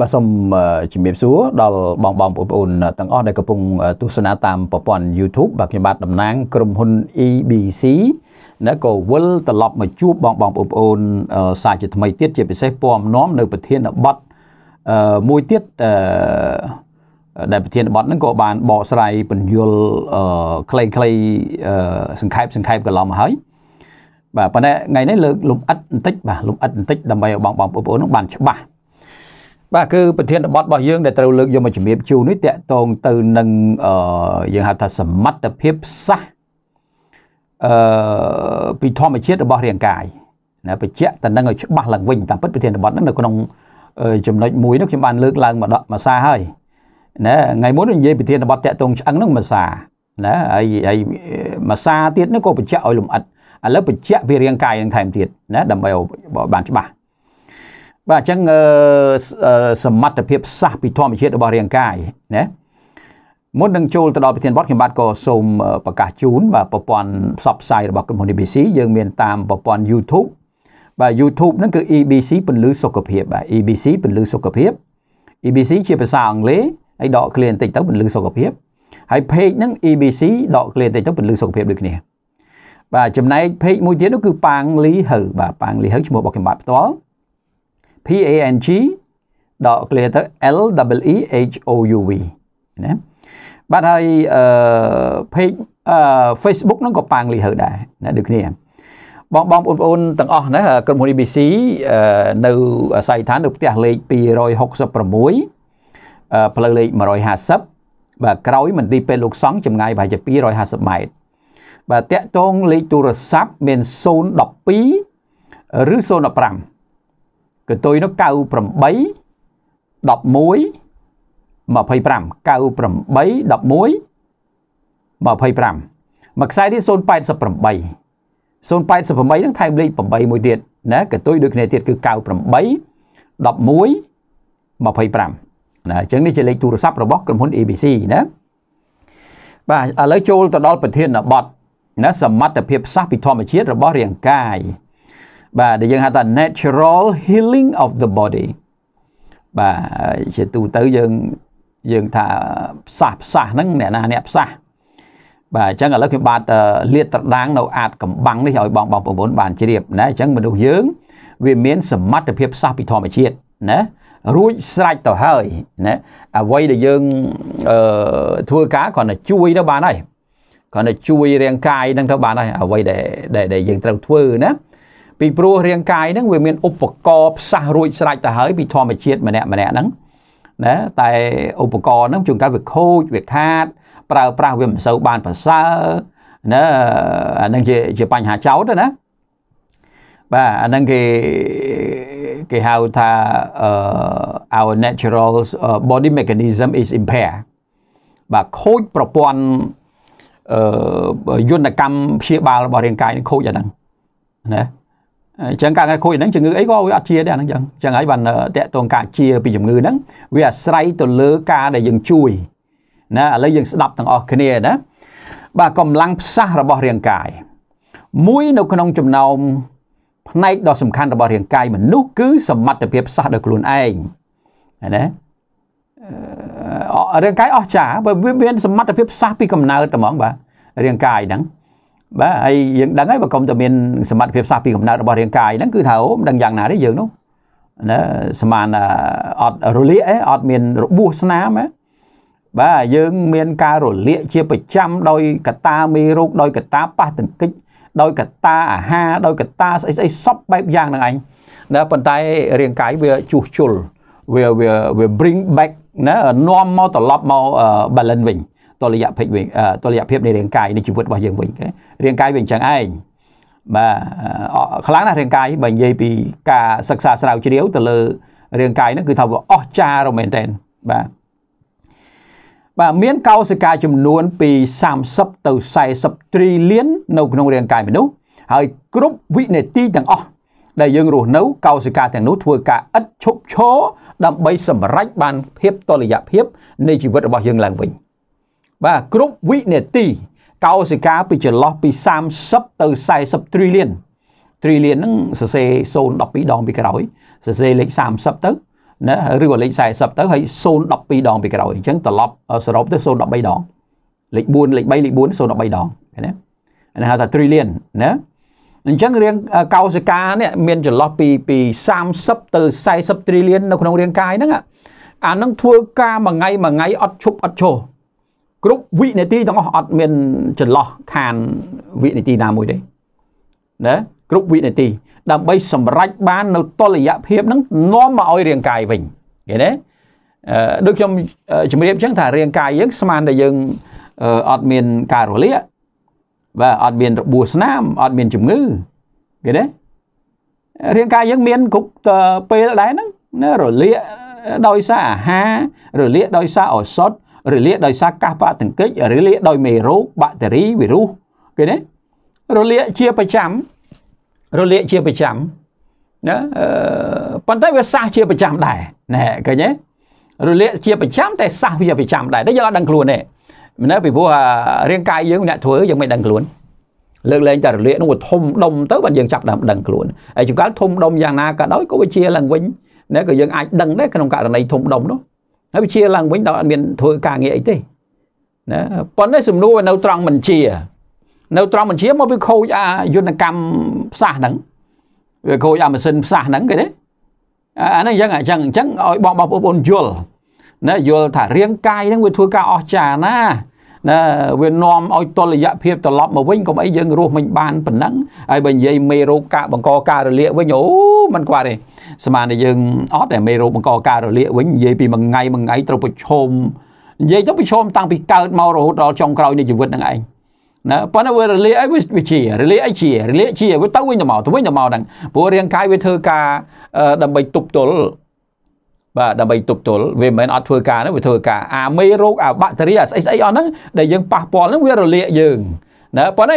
បាទសូមជំរាបសួរដល់បងបងប្អូនទាំងអស់ដែលកំពុងទស្សនាតាមប្រព័ន្ធ YouTube បាទខ្ញុំបាទតំណាង ក្រុមហ៊ុន EBC ណាក៏វិលត្រឡប់មកជួបបងបងប្អូនសាជាថ្មីទៀតជាពិសេសពំនាំនៅប្រធានបទមួយទៀតដែលប្រធានបទហ្នឹងក៏បានបកស្រាយបញ្យលខ្លីៗសង្ខេបសង្ខេបកន្លងមកហើយបាទប៉ុន្តែថ្ងៃនេះលើកលំអិតបន្តិចបាទលំអិតបន្តិចដើម្បីឲ្យបងបងប្អូនបានច្បាស់បាទគឺប្រធានបទរបស់យើងដែលត្រូវលើកយកមកជំរាបជូននេះតកតងទៅនឹងអឺយើងហៅថាសមត្ថភាពសះអឺពីធម្មជាតិរបស់រាងកាយណាបញ្ជាក់ទៅនឹងឲ្យច្បាស់ឡើងវិញតាមពិតប្រធានបទហ្នឹងនៅក្នុងចំណុចមួយនោះខ្ញុំបាន លើកឡើងមកដកមួយសារហើយណាថ្ងៃមុននិយាយប្រធានបទតកតងឆ្អឹងហ្នឹងមួយសារណាហើយហើយមួយសារទៀតនោះក៏បញ្ជាក់ឲ្យលំអិតឥឡូវបញ្ជាក់ពីរាងកាយនឹងថែមទៀតណាដើម្បីបានច្បាស់បាទអញ្ចឹងសមត្ថភាពសាសពីធម្មជាតិរបស់រាងកាយណាមុននឹងចូលទៅដល់ប្រធានបទខ្ញុំបាទក៏សូមប្រកាសជូនបាទប្រព័ន្ធផ្សព្វផ្សាយរបស់ក្រុមហ៊ុន EBC យើង មានតាមប្រព័ន្ធ YouTube បាទ YouTube ហ្នឹងគឺ EBC ពន្លឺសុខភាពបាទ EBC ពន្លឺសុខភាព EBC ជាភាសាអង់គ្លេសហើយដកឃ្លាបន្តិចទៅពន្លឺសុខភាពហើយ page ហ្នឹង EBC ដកឃ្លាបន្តិចទៅពន្លឺសុខភាពដូចគ្នា បាទចំណែក page មួយទៀតនោះគឺប៉ាងលីហៅបាទប៉ាងលីហៅឈ្មោះរបស់ខ្ញុំបាទផ្ទាល់ P A N G ដក clear ទៅ L E E H O U V ណាបាទហើយអឺ page អឺ Facebook ហ្នឹងក៏ប៉ាង លីហៅដែរណាដូចគ្នា បងបងបងប្អូនទាំងអស់ណាក្រុមហ៊ុន ABC នៅសៃឋាននៅផ្ទះលេខ266ផ្លូវលេខ150បាទក្រោយមន្ទីរពេទ្យលោកសង្ឃចម្ងាយប្រហែលជា250ម៉ែត្របាទតាក់ទងលេខទូរស័ព្ទមាន012ឬ015កតុយនោះ98 11 25 98 11 25មួយខ្សែទៀត088 088ហ្នឹងថែមលេខ8មួយទៀតណាកតុយដូចគ្នាទៀតគឺ98 11 25ណាអញ្ចឹងនេះជាលេខទូរស័ព្ទរបស់ក្រុមហ៊ុន ABC ណាបាទឥឡូវចូលទៅដល់ប្រធានបទណាសមត្ថភាពសាស្ត្រពីធម្មជាតិរបស់រាងកាយបាទដែលយើងហៅថា natural healing of the body បាទជាទូទៅយើងយើងថាផ្សះផ្សះហ្នឹងអ្នកណាអ្នកផ្សះបាទអញ្ចឹងឥឡូវខ្ញុំបាទលាតត្រដាងនៅអាចកំបាំងនេះឲ្យបងបងប្អូនបានជ្រាបណាអញ្ចឹងមនុស្សយើង វាមានសមត្ថភាពផ្សះពីធម្មជាតិណារួចស្រេចទៅហើយណាអ្វីដែលយើងអឺធ្វើការគ្រាន់តែជួយទៅបានហើយគ្រាន់តែជួយរាងកាយនឹងទៅបានហើយអ្វីដែលដែលយើងត្រូវធ្វើណាពីព្រោះរាងកាយហ្នឹងវាមានឧបករណ៍ផ្សះរួច ស្រេចទៅហើយពីធម្មជាតិម្នាក់ម្នាក់ហ្នឹងណាតែឧបករណ៍ហ្នឹងជួនកាលវាខូចវាខាត ប្រើប្រាស់វាមិនសូវបានប្រសើរណាអានឹងជាជាបញ្ហាចោតណាបាទអានឹងគេគេហៅថា our natural body mechanism is impaired បាទខូចប្រព័ន្ធយន្តកម្មព្យាបាលរបស់រាងកាយនឹងខូចអាហ្នឹងណាអញ្ចឹងការងារខូចហ្នឹងជំងឺអីក៏វាអត់ជាដែរហ្នឹងអញ្ចឹងអញ្ចឹងហើយបានតកតងការជា ពីជំងឺហ្នឹងវាអាស្រ័យទៅលើការដែលយើងជួយណាឥឡូវយើងស្ដាប់ទាំងអស់គ្នាណាបាទកម្លាំងផ្សះរបស់រាងកាយមួយនៅក្នុងចំណោមផ្នែកដ៏សំខាន់របស់រាងកាយមនុស្សគឺ សមត្ថភាពផ្សះដោយខ្លួនឯងណារាងកាយអស្ចារ្យវាមានសមត្ថភាពផ្សះពីកំណើតហ្មងបាទរាងកាយហ្នឹងបាទហើយយើងដឹងហើយបើកុំតែមានសមត្ថភាពសាសពីកំណើតរបស់រាងកាយហ្នឹងគឺថាអូមិនដឹងយ៉ាងណាទេយើងនោះណាស្មានអត់រលាកឯអត់មានរបួសស្នាមឯបាទយើងមានការរលាកជាប្រចាំដោយកតាមេរោគដោយកតាប៉ះទង្គិចដោយកតាអាហារដោយកតាស្អីស្អីសពបែបយ៉ាងហ្នឹងឯងណាប៉ុន្តែរាងកាយវាជួសជុលវាវា bring back ណានាំមកត្រឡប់មក balance វិញតលយៈភិកវិញតលយៈភាពនៃរាងកាយនៃជីវិតរបស់យើងវិញរាងកាយវាអញ្ចឹងឯងបាទខ្លាំងណាស់រាងកាយបើនិយាយពីការសិក្សាស្រាវជ្រាវទៅលើរាងកាយហ្នឹងគឺថាវាអស្ចារ្យរមែនតើបាទបាទមានកោសិកាចំនួនពី30ទៅ40ត្រីលាននៅ ក្នុងរាងកាយមនុស្សហើយគ្រប់វិនាទីទាំងអស់ដែលយើងរស់នៅកោសិកាទាំងនោះធ្វើការឥតឈប់ឈរដើម្បីសម្រេចបានភាពតលយៈភាពនៃជីវិតរបស់យើងឡើងវិញ។បាទគ្រប់វិនាទីកោសិកាពីចន្លោះពី30ទៅ40ត្រីលានត្រីលានហ្នឹងសរសេរ012ដងពីក្រោយសរសេរលេខ30ទៅណាឬក៏លេខ40ទៅហើយ012ដងពីក្រោយអញ្ចឹងត្រឡប់សរុបទៅ013ដងលេខ4លេខ3លេខ4 013ដងឃើញទេហ្នឹងហៅថាត្រីលានណាអញ្ចឹងរាងកោសិកានេះមានចន្លោះពីពី30ទៅ40ត្រីលាននៅ ក្នុងរាងកាយហ្នឹងអានឹងធ្វើការមួយថ្ងៃមួយថ្ងៃអត់ឈប់អត់ឈរគ្រប់វិនាទីទាំងអស់អត់មានចន្លោះខានវិនាទីណាមួយទេណាគ្រប់វិនាទីដើម្បីសម្រេចបាននៅតលយៈភាពនឹងនាំមកឲ្យរាងកាយវិញឃើញទេដូចខ្ញុំជំរាបអញ្ចឹងថារាងកាយយើងស្មានតែយើងអត់មានការរលាកបាទអត់មានរបួសស្នាមអត់មានជំងឺគេទេរាងកាយយើងមានគ្រប់ពេលដែរហ្នឹងណារលាកដោយសារអាហាររលាកដោយសារឱសថរលាកដោយសារកាសបតង្គិចរលាកដោយមេរោគបាក់តេរីវីរុសគេណារលាកជាប្រចាំរលាកជាប្រចាំណាប៉ុន្តែវាសះជាប្រចាំដែរណែឃើញទេរលាកជាប្រចាំតែសះវាប្រចាំដែរតែយើងអត់ដឹងខ្លួនទេនៅពីព្រោះរាងកាយយើងអ្នកធ្វើយើងមិនដឹងខ្លួនលើកលែងតែរលាកនោះវាធំដុំទៅបាទយើងចាប់ដើមដឹងខ្លួនហើយចង្កល់ធំដុំយ៉ាងណាក៏ដោយក៏វាជាឡើងវិញណែក៏យើងអាចដឹងដែរក្នុងករណីធំដុំនោះហើយវាជាឡើងវិញដល់អត់មានធ្វើការងារអីទេណាប៉ុន្តែសំណួរនៅត្រង់មិនជានៅត្រង់មិនជាមកវាខូចអាយន្តកម្មផ្សះហ្នឹងវាខូចអាម៉ាស៊ីនផ្សះហ្នឹងគេទេអាហ្នឹងអញ្ចឹងអញ្ចឹងអញ្ចឹងឲ្យបងបងប្អូនយល់ណាយល់ថារាងកាយហ្នឹងវាធ្វើការអស្ចារ្យណាណាវានាំឲ្យតលយៈភាពត្រឡប់មកវិញកុំអីយើងរស់មិនបានប៉ុណ្ណឹងហើយបើនិយាយមេរោគការបង្កការរលាកវិញអូມັນខ្វះទេស្មានតែយើងអត់តែមេរោគបង្កការរលាកវិញនិយាយពីមួយថ្ងៃមួយថ្ងៃត្រូវប្រឈមនិយាយទៅប្រឈមតាំងពីកើតមករហូតដល់ចុងក្រោយនៃជីវិតនឹងឯងណាប៉ុន្តែវារលាកអីវាជា រលាកអីជា រលាកជាវាទៅវិញទៅមកទៅវិញទៅមកហ្នឹងព្រោះរាងកាយវាធ្វើការដើម្បីទប់ទល់បាទដើម្បីទប់ទល់វាមិនមែនអត់ធ្វើការហ្នឹងវាធ្វើការអាមេរោគអាបាក់តេរីអាស្អីស្អីអស់ហ្នឹងដែលយើងប៉ះពាល់ហ្នឹងវារលាកយើងណាប៉ុន្តែ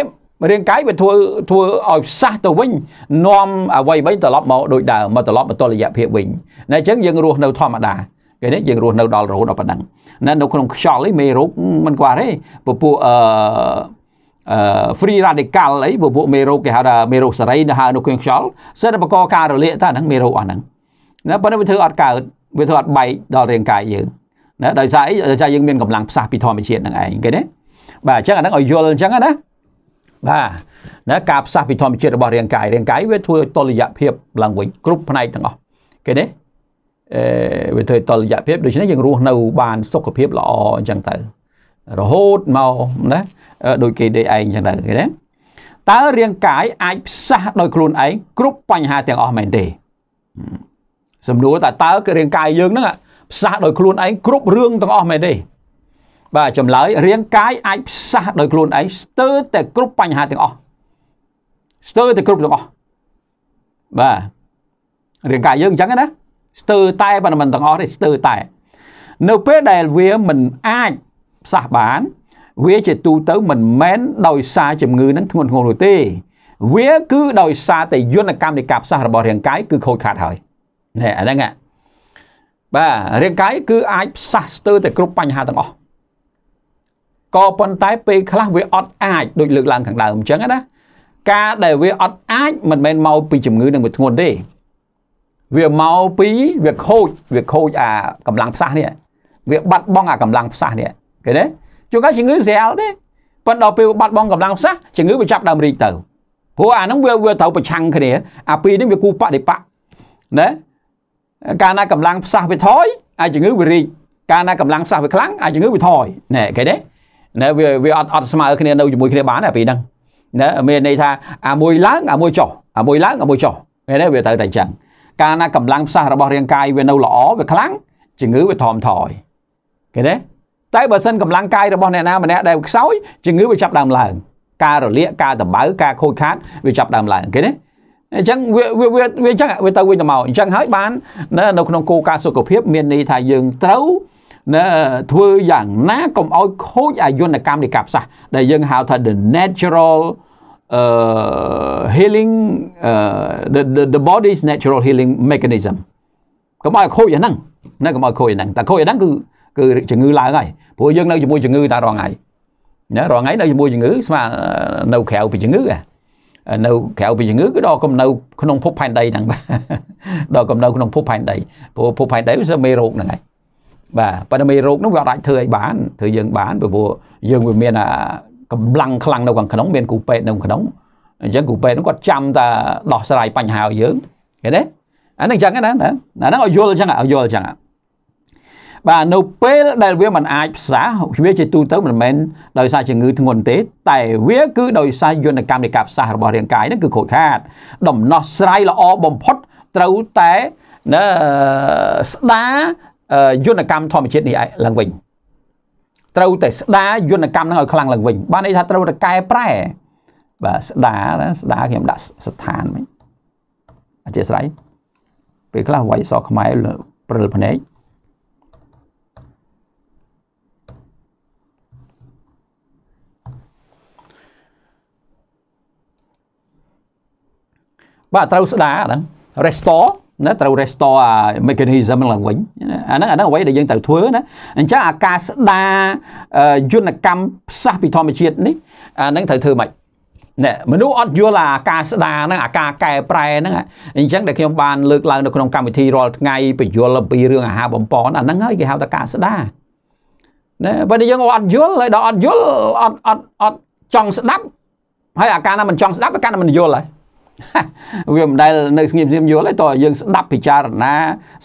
រាងកាយវាធ្វើធ្វើឲ្យផ្សះទៅវិញនាំអ្វីវិញត្រឡប់មកដូចដើមមកត្រឡប់មកទល់រយៈភាពវិញណែអញ្ចឹងយើងរស់នៅធម្មតាគេនេះយើងរស់នៅដល់រហូតដល់ប៉ុណ្ណឹងណែនៅក្នុងខ្យល់នេះមេរោគមិនខ្វះទេពពួកអឺអឺ free radical អីពពួកមេរោគគេហៅថាមេរោគសេរីនៅហើយនៅក្នុងខ្យល់សិទ្ធិបកការរលាកតាហ្នឹងមេរោគអស់ហ្នឹងណាប៉ុន្តែវាធ្វើអត់កើតវាធ្វើអត់បែកដល់រាងកាយយើងណាដោយសារអីដោយសារយើងមានកម្លាំងផ្សះពីធម្មជាតិហ្នឹងឯងគេណាបាទអញ្ចឹងអាហ្នឹងឲ្យយល់អញ្ចឹងណាបាទណាការផ្សះពីធម្មជាតិរបស់រាងកាយរាងកាយវាធ្វើតលយៈភាពឡើងវិញគ្រប់ផ្នែកទាំងអស់គេទេអឺវាធ្វើតលយៈភាពដូច្នេះយើងរស់នៅបានសុខភាពល្អអញ្ចឹងទៅរហូតមកណាដូចគេដេកឯងអញ្ចឹងទៅគេទេតើរាងកាយអាចផ្សះដោយខ្លួនឯងគ្រប់បញ្ហាទាំងអស់មែនទេ សំណួរតើតើរាងកាយយើងហ្នឹងផ្សះដោយខ្លួនឯងគ្រប់រឿងទាំងអស់មែនទេបាទចម្លើយរាងកាយអាចផ្សះដោយខ្លួនឯងស្ទើរតែគ្រប់បញ្ហាទាំងអស់ស្ទើរតែគ្រប់ទាំងអស់បាទរាងកាយយើងអញ្ចឹងណាស្ទើរតែប៉ុន្តែមិនទាំងអស់ទេស្ទើរតែ នៅពេលដែលវាមិនអាចផ្សះបាន វាជាទូទៅមិនមែនដោយសារជំងឺនឹងធ្ងន់ធ្ងរនោះទេ វា គឺដោយសារតែយន្តកម្មនៃការផ្សះរបស់រាងកាយគឺខូចខាតហើយនេះអាហ្នឹងបាទរាងកាយគឺអាចផ្សះស្ទើរតែគ្រប់បញ្ហាទាំងអស់ក៏ប៉ុន្តែពេលខ្លះវាអត់អាចដូចលើកឡើងខាងដើមអញ្ចឹងណាការដែលវាអត់អាចមិនមែនមកពីជំងឺនឹងវាធ្ងន់ទេវាមកពីវាខូចវាខូចអាកម្លាំងផ្សះនេះវាបាត់បង់អាកម្លាំងផ្សះនេះឃើញទេជួនកាលជំងឺស្រាលទេប៉ុន្តែដល់ពេលបាត់បង់កម្លាំងផ្សះជំងឺវាចាប់ដើមរីកទៅព្រោះអាហ្នឹងវាវាត្រូវប្រឆាំងគ្នាអាពីរនេះវាគូបដិបកណាកាលណាកម្លាំងផ្សះវាថយអាជំងឺវារីកកាលណាកម្លាំងផ្សះវាខ្លាំងអាជំងឺវាថយណែឃើញទេណាវាវាអត់អត់ស្មើគ្នានៅជាមួយគ្នាបានតែពេលហ្នឹងណាមានន័យថាអាមួយឡើងអាមួយចុះអាមួយឡើងអាមួយចុះឃើញទេវាត្រូវតែអញ្ចឹងកាលណាកម្លាំងផ្សះរបស់រាងកាយវានៅល្អវាខ្លាំងជំងឺវាថមថយឃើញទេតែបើសិនកម្លាំងកាយរបស់អ្នកណាម្នាក់ដែលខ្សោយជំងឺវាចាប់ដើមឡើង ការរលាកការដំបៅការខូចខាតវាចាប់ដើមឡើងឃើញទេអញ្ចឹងវាវាវាអញ្ចឹងវាទៅវិញទៅមកអញ្ចឹងហើយបាននៅក្នុងគោលការណ៍សុខភាព មានន័យថាយើងត្រូវធ្វើយ៉ាងណាកុំឲ្យខូចអាយុណកម្មនៃការផ្សះដែលយើងហៅថា the natural uh healing uh the the, the body's natural healing mechanism កុំឲ្យខូចអាហ្នឹងណាកុំឲ្យខូចអាហ្នឹងតែខូចអាហ្នឹងគឺគឺជំងឺឡើងហើយព្រោះយើងនៅជាមួយជំងឺតែរងថ្ងៃណារងថ្ងៃនៅជាមួយជំងឺ ស្មើនៅក្រៅពីជំងឺអានៅក្រៅពីជំងឺគឺដល់កំនៅក្នុងភពផែនដីហ្នឹងបាទដល់កំនៅក្នុងភពផែនដីព្រោះភពផែនដីវាសើមេរោគហ្នឹងហើយបាទប៉ុន្តែមេរោគនោះវាអាចធ្វើឲ្យបានធ្វើយើងបានព្រោះយើងវាមានកម្លាំងខ្លាំងនៅខាងក្នុងមានគ្រូពេទ្យនៅក្នុងអញ្ចឹងគ្រូពេទ្យនោះគាត់ចាំតែដោះស្រាយបញ្ហាយើងឃើញទេអានឹងអញ្ចឹងណាអាហ្នឹងឲ្យយល់អញ្ចឹងឲ្យយល់អញ្ចឹងបាទនៅពេលដែលវាមិនអាចផ្សះវាជាទូទៅមិនមែនដោយសារជំងឺធ្ងន់ទេ តែវា គឺដោយសារយន្តកម្មនៃការផ្សះរបស់រាងកាយហ្នឹងគឺខូចខាត ដំណោះស្រាយល្អបំផុតត្រូវតែណាស្ដារយន្តកម្មធម្មជាតិនេះឡើងវិញត្រូវតែស្ដារយន្តកម្មនឹងឲ្យខ្លាំងឡើងវិញបានន័យថាត្រូវតែកែប្រែបាទស្ដារស្ដារខ្ញុំដាក់ស្ថានមិញអធិស្ឋានពេលខ្លះវាយសខ្មែរព្រិលភ្នែកបាទត្រូវស្ដារហ្នឹង restore ណាត្រូវ restore អា mechanism ឡើងវិញអាហ្នឹងអាហ្នឹងអ្វីដែលយើងត្រូវធ្វើណាអញ្ចឹងអាការស្ដារយន្តកម្មផ្សះពីធម្មជាតិនេះអាហ្នឹងត្រូវធ្វើមិនណែមនុស្សអត់យល់អាការស្ដារហ្នឹងអាការកែប្រែហ្នឹងអញ្ចឹងដែលខ្ញុំបានលើកឡើងនៅក្នុងកម្មវិធីរាល់ថ្ងៃបញ្យល់អំពីរឿងអាហារបំពន់អាហ្នឹងហើយគេហៅថាការស្ដារណាបើយើងអត់យល់ហើយដល់អត់យល់អត់អត់អត់ចង់ស្ដាប់ ហើយអាការណាមិនចង់ស្ដាប់វាកាន់តែមិនយល់ហើយវាមិនដែលនៅស្ងៀមស្ងៀមយល់ទេតោះយើងស្ដាប់ពិចារណា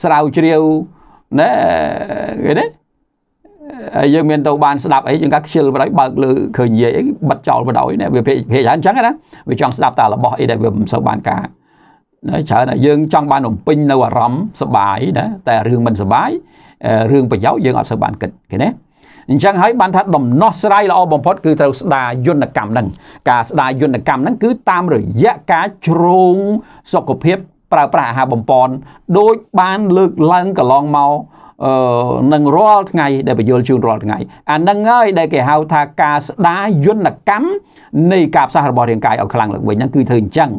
ស្រាវជ្រាវណែគេណាហើយយើងមានទៅបានស្ដាប់អីជាងការខ្ជិលបដ ாய் បើកលើឃើញនិយាយអីបិទចោលបដ ாய் ណាវាភាគច្រើនអញ្ចឹងណាវាចង់ស្ដាប់តែរបស់អីដែលវាមិនសូវបានការណាច្រើនណាយើងចង់បានបំពេញនៅអារម្មណ៍សុបាយណាតែរឿងមិនសុបាយរឿងប្រយោជន៍យើងអត់សូវបានគិតឃើញទេអញ្ចឹងហើយបានថាដំណោះស្រាយល្អបំផុតគឺត្រូវស្ដារយន្តកម្មហ្នឹងការស្ដារយន្តកម្មហ្នឹងគឺតាមរយៈការជ្រងសុខភាពប្រើប្រាស់អាហារបំពន់ដោយបានលើកឡើងកន្លងមកនឹងរាល់ថ្ងៃដែលបញ្យលជូនរាល់ថ្ងៃអានឹងហើយដែលគេហៅថាការស្ដារយន្តកម្មនៃការផ្សះរបស់រាងកាយឲ្យខ្លាំងឡើងវិញហ្នឹងគឺធ្វើអញ្ចឹង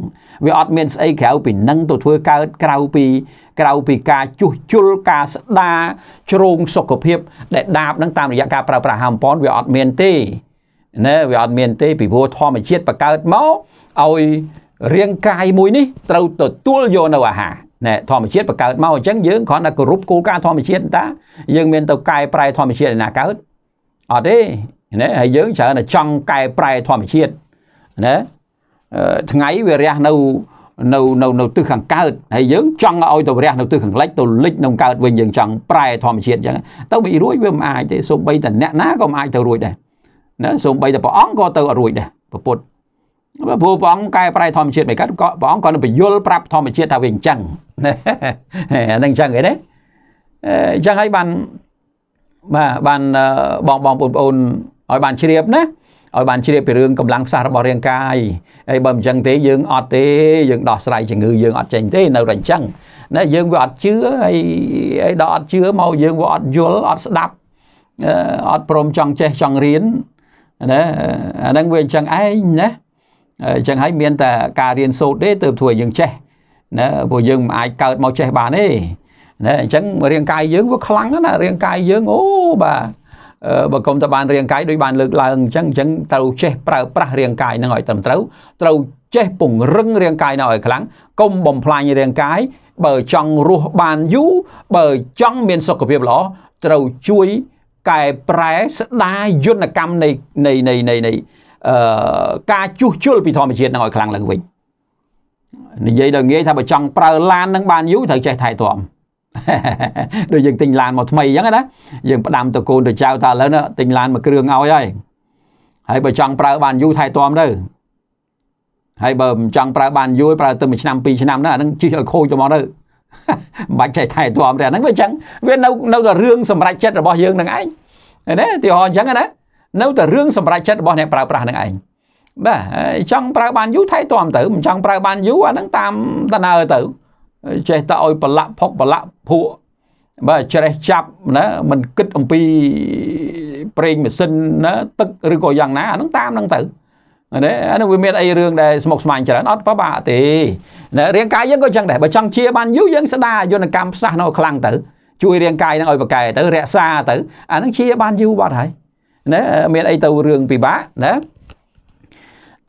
វាអត់មានស្អីក្រៅពីនឹងទៅធ្វើកើតក្រៅពីក្រៅពីការជួសជុលការស្ដារជ្រោងសុខភាពដែលដាបនឹងតាមរយៈការប្រើប្រាស់ហាំប៉នវាអត់មានទេណែវាអត់មានទេពីព្រោះធម្មជាតិបង្កើតមកឲ្យរាងកាយមួយនេះ ត្រូវទទួលយកនៅអាហារណែធម្មជាតិបង្កើតមកអញ្ចឹងយើងគ្រាន់តែគោរពគោលការណ៍ធម្មជាតិតាយើងមានទៅកែប្រែធម្មជាតិឯណាកើតអត់ទេណែហើយយើងច្រើនតែចង់កែប្រែធម្មជាតិណែថ្ងៃវារះនៅនៅនៅនៅទិសខាងកើតហើយយើងចង់ឲ្យទៅរះនៅទិសខាងលិចទៅលិចនៅកើតវិញយើងចង់ប្រែធម្មជាតិអញ្ចឹងទៅមិនរួចវាមិនអាចទេសូម្បីតែអ្នកណាក៏មិនអាចទៅរួចដែរណាសូម្បីតែព្រះអង្គក៏ទៅអត់រួចដែរពុទ្ធបើព្រោះព្រះអង្គកែ ប្រែធម្មជាតិមិនកើតក៏ព្រះអង្គក៏នឹងបញ្យល់ប្រាប់ធម្មជាតិថាវាអញ្ចឹងអានឹងអញ្ចឹងឯណាអញ្ចឹងហើយបានបាទបានបងបងបងប្អូនឲ្យបានជ្រាបណាឲ្យបានជ្រាបពីរឿងកម្លាំងផ្សះរបស់រាងកាយហើយបើមិនអញ្ចឹងទេយើងអត់ទេយើងដោះស្រាយជំងឺយើងអត់ចេញទេ នៅតែអញ្ចឹងណាយើងវាអត់ជឿហើយហើយដល់អត់ជឿមកយើងវាអត់យល់អត់ស្ដាប់អត់ព្រមចង់ចេះចង់រៀនណាអាហ្នឹងវាអញ្ចឹងឯងណាអញ្ចឹងហើយមានតែការរៀនសូត្រទេទើបធ្វើឲ្យយើងចេះណាព្រោះយើងមិនអាចកើតមកចេះបានទេណាអញ្ចឹងរាងកាយយើងវាខ្លាំងណារាងកាយយើងអូបាទបើគុំតបានរាងកាយដូចបានលើកឡើងអញ្ចឹងអញ្ចឹងត្រូវចេះប្រើប្រាស់រាងកាយនឹងឲ្យត្រឹមត្រូវត្រូវចេះពង្រឹងរាងកាយនៅឲ្យខ្លាំងកុំបំផ្លាញរាងកាយ បើចង់រស់បានយូរបើចង់មានសុខភាពល្អត្រូវជួយកែប្រែស្ដារយន្តកម្មនៃនៃនៃនៃការជួសជុលពីធម្មជាតិនឹងឲ្យខ្លាំងឡើងវិញនិយាយដល់ងាយថាបើចង់ប្រើឡាននឹងបានយូរត្រូវចេះថែទាំដូចយើងទិញឡានមកថ្មីអញ្ចឹងណាយើងផ្ដាំតកូនទៅចៅថាឥឡូវទិញឡានមួយគ្រឿងឲ្យហើយហើយបើចង់ប្រើបានយូរថែទាំទៅហើយបើមិនចង់ប្រើបានយូរប្រើទៅមួយឆ្នាំពីរឆ្នាំណាអានឹងជិះឲ្យខូចទៅមកទៅមិនបាច់ចេះថែទាំទេអាហ្នឹងវាអញ្ចឹងវានៅនៅតែរឿងសម្រាប់ចិត្តរបស់យើងនឹងឯងណាទីហោអញ្ចឹងណានៅតែរឿងសម្រេចចិត្តរបស់អ្នកប្រើប្រាស់នឹងឯងបាទចង់ប្រើបានយូរថៃទាំទៅមិនចង់ប្រើបានយូរអាហ្នឹងតាមតណើទៅ ចេះតែឲ្យប្រឡាក់ផុកប្រឡាក់ភក់បាទច្រេះចាប់ណាមិនគិតអំពីប្រេងម៉ាស៊ីនណាទឹកឬក៏យ៉ាងណាអាហ្នឹងតាមហ្នឹងទៅណាអានោះវាមានអីរឿងដែលស្មុគស្មាញច្រើនអត់ប្របាក់ទេណារាងកាយយើងក៏ចឹងដែរបើចង់ជាបានយូរយើងស្ដារយន្តកម្មផ្សះនៅខ្លាំងទៅជួយរាងកាយនឹងឲ្យប្រកែទៅរក្សាទៅអានឹងជាបានយូរបាត់ហើយណាមានអីទៅរឿងពិបាកណា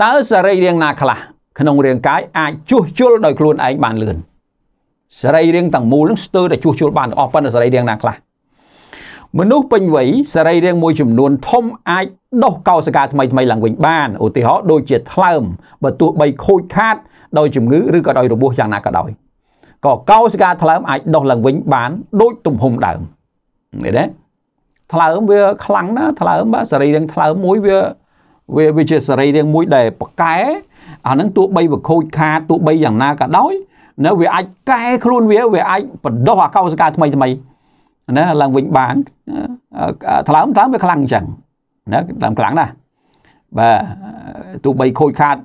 តើសរីរាង្គណាខ្លះក្នុងរាងកាយអាចជួសជុលដោយខ្លួនឯងបានលឿនសរីរាង្គទាំងមូលនឹងស្ទើរតែជួសជុលបានទាំងអស់ប៉ុន្តែសរីរាង្គណាខ្លះមនុស្សពេញវ័យសរីរាង្គមួយចំនួនធំអាចដុសកោសិកាថ្មីថ្មីឡើងវិញបានឧទាហរណ៍ដូចជាថ្លើមបើទោះបី ខូចខាតដោយជំងឺឬក៏ដោយរបួសយ៉ាងណាក៏ដោយក៏កោសិកាថ្លើមអាចដុសឡើងវិញបានដូចទំហំដើមឃើញទេថ្លើមវាខ្លាំងណាស់ថ្លើមបាទសរីរាង្គថ្លើមមួយវាវាវាជាសរីរាង្គមួយដែលប្រកែអានឹងទោះបីវាខូចខាតទោះបីយ៉ាងណាក៏ដោយនៅវាអាចកែខ្លួនវាវាអាចបដោះអាកោសិកាថ្មីថ្មីណាឡើងវិញបានថ្លើមថ្លើមវាខ្លាំងអញ្ចឹងណាថ្លើមខ្លាំងណាស់បាទទោះបីខូចខាត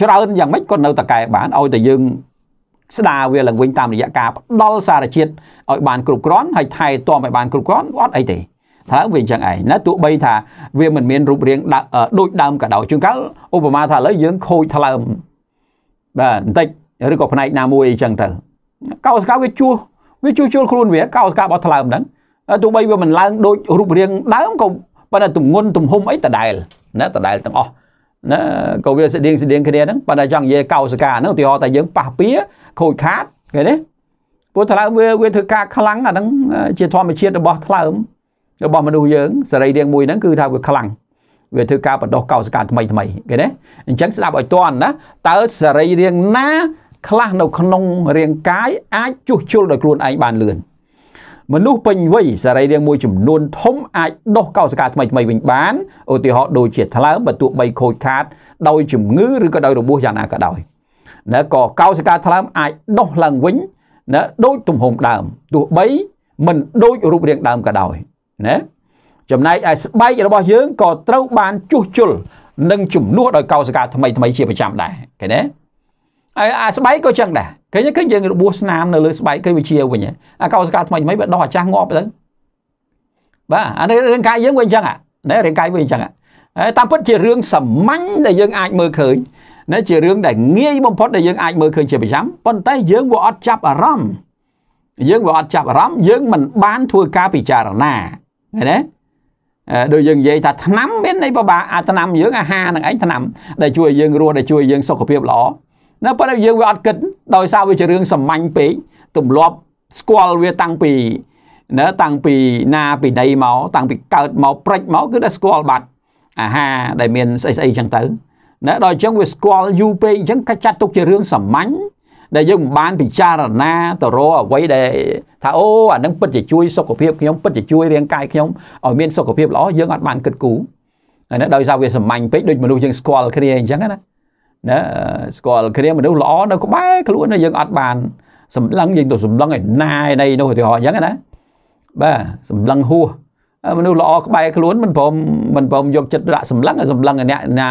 ច្រើនយ៉ាងម៉េចក៏នៅតែកែបានឲ្យតែយើងស្ដារវាឡើងវិញតាមរយៈការផ្ដល់សារជាតិឲ្យបានគ្រប់គ្រាន់ហើយថែទាំឲ្យបានគ្រប់គ្រាន់អត់អីទេឡើងវាអញ្ចឹងឯងណាទោះបីថាវាមិនមានរូបរាងដូចដើមក៏ដោយជួនកាលឧបមាថាឥឡូវយើងខូចថ្លើមបាទបន្តិចឬក៏ផ្នែកណាមួយអញ្ចឹងទៅកោសកាវាជួសវាជួសជុលខ្លួនវាកោសការបស់ថ្លើមហ្នឹងទោះបីវាមិនឡើងដូចរូបរាងដើមក៏ប៉ុន្តែទម្ងន់ទំហំអីដដែលណាដដែលទាំងអស់ណាក៏វាស្តៀងស្តៀងគ្នាហ្នឹងប៉ុន្តែចង់និយាយកោសកាហ្នឹងឧទាហរណ៍តែយើងប៉ះពៀខូចខាតឃើញទេព្រោះថ្លើមវាវាធ្វើការខ្លាំងអាហ្នឹងជាធម្មជាតិរបស់ថ្លើមរបស់មនុស្សយើងសរីរាង្គមួយហ្នឹងគឺថាវាខ្លាំងវាធ្វើការបដោះកោសិកាថ្មីថ្មីឃើញទេអញ្ចឹងស្ដាប់ឲ្យតន់ណាតើសរីរាង្គណាខ្លះនៅក្នុងរាងកាយអាចជួសជុលដោយខ្លួនឯងបានលឿនមនុស្សពេញវ័យសរីរាង្គមួយចំនួនធំអាចដោះកោសិកាថ្មីថ្មីវិញបានឧទាហរណ៍ដូចជាថ្លើមបើទោះបីខូចខាតដោយជំងឺឬក៏ដោយរបួសយ៉ាងណាក៏ដោយណាក៏កោសិកាថ្លើមអាចដោះឡើងវិញណាដូចទំហំដើមទោះបីមិនដូចរូបរាងដើមក៏ដោយណាចំណែកឯស្បែករបស់យើងក៏ត្រូវបានជួសជុលនិងជំនួសដោយកោសិកាថ្មីថ្មីជាប្រចាំដែរឃើញទេហើយអាស្បែកក៏ចឹងដែរឃើញឃើញយើងរបួសស្នាមនៅលើស្បែកឃើញវាជាវិញអាកោសិកាថ្មីថ្មីវាដោះអាចាស់ងាប់ទៅបាទអានេះរាងកាយយើងវាអញ្ចឹងណារាងកាយវាអញ្ចឹងហើយតាមពិតជារឿងសាមញ្ញដែលយើងអាចមើលឃើញណាជារឿងដែលងាយបំផុតដែលយើងអាចមើលឃើញជាប្រចាំប៉ុន្តែយើងវាអត់ចាប់អារម្មណ៍យើងវាអត់ចាប់អារម្មណ៍យើងមិនបានធ្វើការពិចារណាឃើញទេដូចយើងនិយាយថាឆ្នាំមានន័យពិបាកអាឆ្នាំ យើងអាហារនឹងឯងឆ្នាំដែលជួយយើងរស់ដែលជួយយើងសុខភាពល្អនៅប៉ុន្តែយើងវាអត់គិតដោយសារវាជារឿងសម្ាញ់ពេកទម្លាប់ស្គាល់វាតាំងពីណាតាំងពីណាពីដីមកតាំងពីកើតមកព្រិចមកគឺតែស្គាល់បាត់ អាហារដែលមានស្អីស្អីចឹងទៅណាដល់អញ្ចឹងវាស្គាល់យូរពេកអញ្ចឹងកាច់ចាត់ទុកជារឿងសម្ាញ់ដែលយើងមិនបានពិចារណាទៅរកអ្វីដែលថាអូអានឹងពិតជាជួយសុខភាពខ្ញុំពិតជាជួយរាងកាយខ្ញុំឲ្យមានសុខភាពល្អយើងអត់បានគិតគូរហើយណាដោយសារវាសម្ាញ់ពេកដូចមនុស្សយើងស្គាល់គ្នាអញ្ចឹងណាណាស្គាល់គ្នាមនុស្សល្អនៅក្បែរខ្លួនយើងអត់បានសម្លឹងយើងទៅសម្លឹងឯណាឯណីនោះឧទាហរណ៍អញ្ចឹងណាបាទសម្លឹងហួសមនុស្សល្អក្បែរខ្លួនមិនព្រមមិនព្រមយកចិត្តដាក់សម្លឹងសម្លឹងអ្នកណា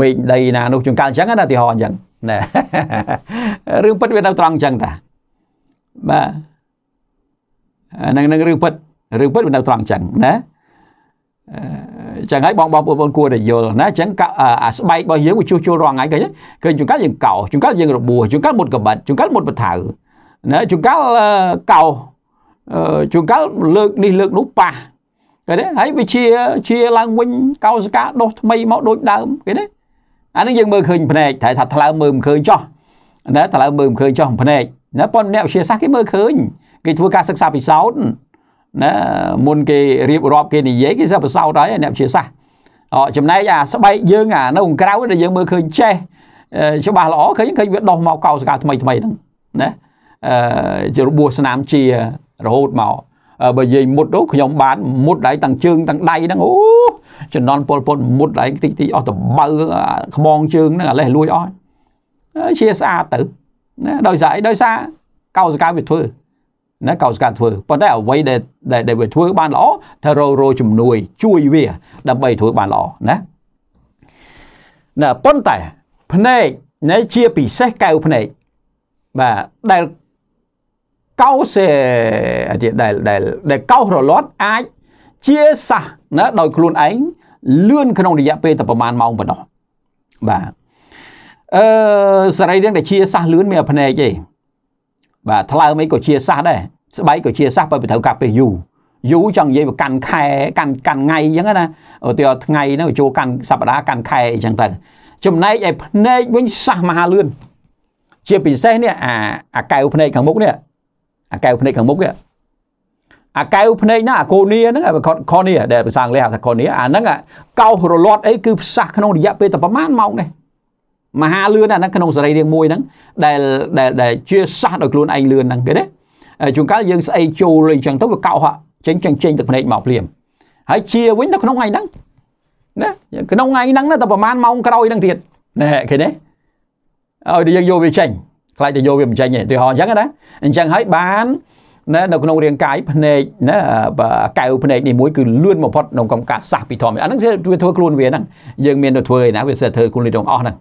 មេឃដីណានោះជួនកាលអញ្ចឹងណាឧទាហរណ៍អញ្ចឹងណែរឿងពិតវានៅត្រង់អញ្ចឹងតាបាទនឹងនឹងរឿងពិតរឿងពិតវានៅត្រង់អញ្ចឹងណាអញ្ចឹងហើយបងបងប្អូនគួរតែយល់ណាអញ្ចឹងអាស្បែករបស់យើងវាជួសជុលរងថ្ងៃឃើញឃើញជួនកាលយើងកោជួនកាលយើងរបួសជួនកាលមុតកបិតជួនកាលមុតបថៅណាជួនកាលកោជួនកាលលើកនេះលើកនោះប៉ះឃើញទេហើយវាជាជាឡើងវិញកោសកាដុសថ្មីមកដូចដើមឃើញទេអានឹងយើងមើលឃើញភ្នែកតែថាថ្លើមមើលមិនឃើញចោះណាថ្លើមមើលមិនឃើញចោះភ្នែកណាប៉ុន្តែអ្នកវិទ្យាសាស្ត្រគេមើលឃើញគេធ្វើការសិក្សាពិសោធន៍ណាមុនគេរៀបរាប់គេនិយាយគេសិស្សពិសោធន៍ហើយអ្នកវិទ្យាសាស្ត្រអចំណែកអាស្បែកយើងអានៅក្រៅដែលយើងមើលឃើញចេះច្បាស់ល្អឃើញឃើញវាដោះមកកោសកាថ្មីថ្មីហ្នឹងណាអឺរបួសស្នាមជារហូតមកបើនិយាយមុតទៅខ្ញុំបាន មុតដៃទាំងជើងទាំងដៃហ្នឹងអូចំណន់ពលពតមុតដៃតិចតិចអស់តបើខ្មងជើងហ្នឹងអាលេះលួចអស់ជាស្អាតទៅណាដោយសារអីដោយសារកោសកម្មវាធ្វើណាកោសកម្មធ្វើប៉ុន្តែអ្វីដែលដែលវាធ្វើបានល្អត្រូវរោរោជំនួយ ជួយវា ដើម្បីធ្វើបានល្អណាណាប៉ុន្តែភ្នែកណែជាពិសេសកៅភ្នែកបាទដែលកោសេអតិដែលដែលដែលកោសរលត់អាចជាសះណាដោយខ្លួនឯងលឿនក្នុងរយៈពេលតែប្រហែលម៉ោងប៉ុណ្ណោះបាទអឺសរីរាង្គដែលជាសះលឿនមានភ្នែកទេបាទថ្លើមអីក៏ជាសះដែរស្បែកក៏ជាសះបើទៅត្រូវកាប់ពេលយូរយូរចង់និយាយកាន់ខែ កាន់កាន់ថ្ងៃអញ្ចឹងណាឧទាហរណ៍ថ្ងៃហ្នឹងចូលកាន់សប្តាហ៍កាន់ខែអញ្ចឹងទៅចំណែកឯភ្នែកវិញសះមហាលឿនជាពិសេសនេះអាអាកែវភ្នែកខាងមុខនេះអាកែវភ្នែកខាងមុខគេអាកែវភ្នែកណាអាកូនីហ្នឹងខនីដែលភាសាអង់គ្លេសហៅថាខនីអាហ្នឹងកោសរលាត់អីគឺផ្សះក្នុងរយៈពេលតែប្រហែលម៉ោងនេះមហាលឿនអាហ្នឹងក្នុងសរីរាង្គមួយហ្នឹងដែលដែលដែលជាសះដោយខ្លួនឯងលឿនហ្នឹងគេណាជួនកាលយើងស្អីចូលអីចឹងទៅវាកោសចេញចេញចេញទឹកភ្នែកមកភ្លាមហើយជាវិញនៅក្នុងថ្ងៃហ្នឹងណាក្នុងថ្ងៃហ្នឹងតែប្រហែលម៉ោងក្រោយហ្នឹងទៀតណែគេណាឲ្យយើងយកវាចេញខ្លាចតែយកវាបញ្ចេញឯងឧទាហរណ៍អញ្ចឹងណាអញ្ចឹងហើយបានណានៅក្នុងរាងកាយភ្នែកណាកែវភ្នែកនេះមួយគឺលឿនបំផុតក្នុងកម្មការសាសពីធម្មអាហ្នឹងវាធ្វើខ្លួនវាហ្នឹងយើងមានទៅធ្វើឯណាវាសិតធ្វើខ្លួនទាំងអស់ហ្នឹង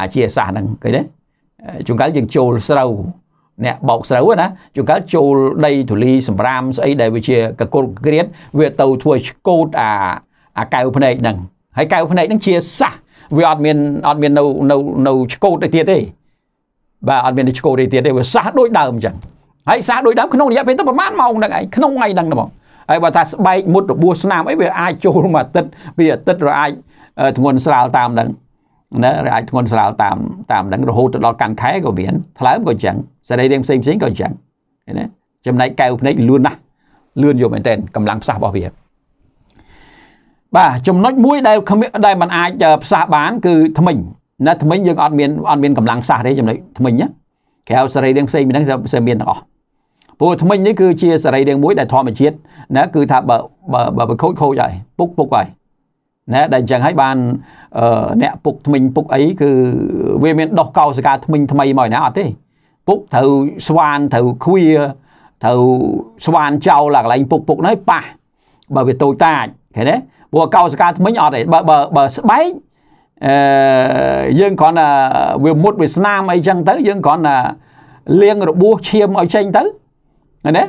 អាជាសាសហ្នឹងឃើញទេជួនកាលយើងចូលស្រូវអ្នកបោកស្រូវណាជួនកាលចូលដីធូលី សម្រាមស្អីដែលវាជាកកុលក្រៀតវាទៅធ្វើឆ្កូត អាអាកែវភ្នែកហ្នឹងហើយកែវភ្នែកហ្នឹងជាសាសវាអត់មានអត់មាននៅនៅនៅឆ្កូតទៅទៀតទេបាទអត់មានឆ្កោរីទៀតទេវាសះដូចដើមអញ្ចឹងហើយសះដូចដើមក្នុងរយៈពេលទៅប្រហែលម៉ោងហ្នឹងឯងក្នុងថ្ងៃហ្នឹងហ្មងហើយបើថាស្បែកមុតរបួសស្នាមអីវាអាចចូលមួយអាទិត្យពីអាទិត្យក៏អាចធ្ងន់ស្រាលតាមហ្នឹងណាអាចធ្ងន់ស្រាលតាមតាមហ្នឹងរហូតទៅដល់កង្ខែក៏មានថ្លើមក៏អញ្ចឹងសរីរាង្គផ្សេងផ្សេងក៏អញ្ចឹងណាចំណែកកែវភ្នែកលឿនណាស់លឿនយល់មែនទែនកម្លាំងផ្សះរបស់វាបាទចំណុចមួយដែលដែលมันអាចផ្សះបានគឺថ្មិញនៅថ្មិញយើងអត់មានអត់មានកម្លាំងផ្សះទេចំណុចថ្មិញណាក្រៅសរីរាង្គផ្សេងហ្នឹងគឺមានទាំងអស់ព្រោះថ្មិញនេះគឺជាសរីរាង្គមួយដែលធម្មជាតិណាគឺថាបើបើបើខូចខូចហើយពុកពុកហើយណាដែលអញ្ចឹងហើយបានអ្នកពុកថ្មិញពុកអីគឺវាមានដោះកោសិកាថ្មិញថ្មីមកណាអត់ទេពុកត្រូវស្វានត្រូវខ្វាត្រូវស្វានចោលកន្លែងពុកពុកហ្នឹងប៉ះបើវាតូចតាចឃើញទេព្រោះកោសិកាថ្មិញអត់ទេបើបើស្បែកយើងគ្រាន់តែវាមុតវាស្នាមអីចឹងទៅយើងគ្រាន់តែលាងរបួសឈាមឲ្យចេញទៅណា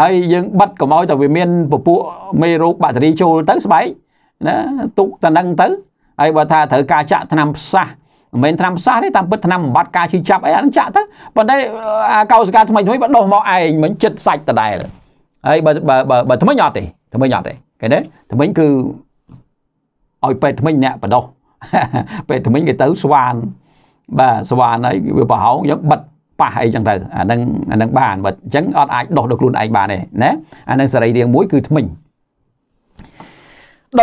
ហើយយើងបិទកុំឲ្យតែវាមានពពួកមេរោគបាក់តេរីចូលទៅស្បែកណាទុកតនឹងទៅហើយបើថាត្រូវការចាក់ថ្នាំផ្សះមិនមែនថ្នាំផ្សះទេតាមពិតថ្នាំបំបត្តិការឈឺចាប់អីអានឹងចាក់ទៅប៉ុន្តែអាកោសិកាថ្មីថ្មីបដោះមកឯងមិនចិត្តសាច់ដដែលហើយបើបើបើថ្មីអត់ទេថ្មីអត់ទេឃើញទេថ្មីគឺឲ្យពេទ្យថ្មិញអ្នកបដោះពេទ្យថ្មិញគេទៅស្វានបាទស្វានហើយវាប្រហោងយើងបិទប៉ះអីចឹងទៅអានឹងអានឹងបានបើអញ្ចឹងអត់អាចដោះដល់ខ្លួនឯងបានទេណាអានឹងសរីរាង្គមួយគឺថ្មិញ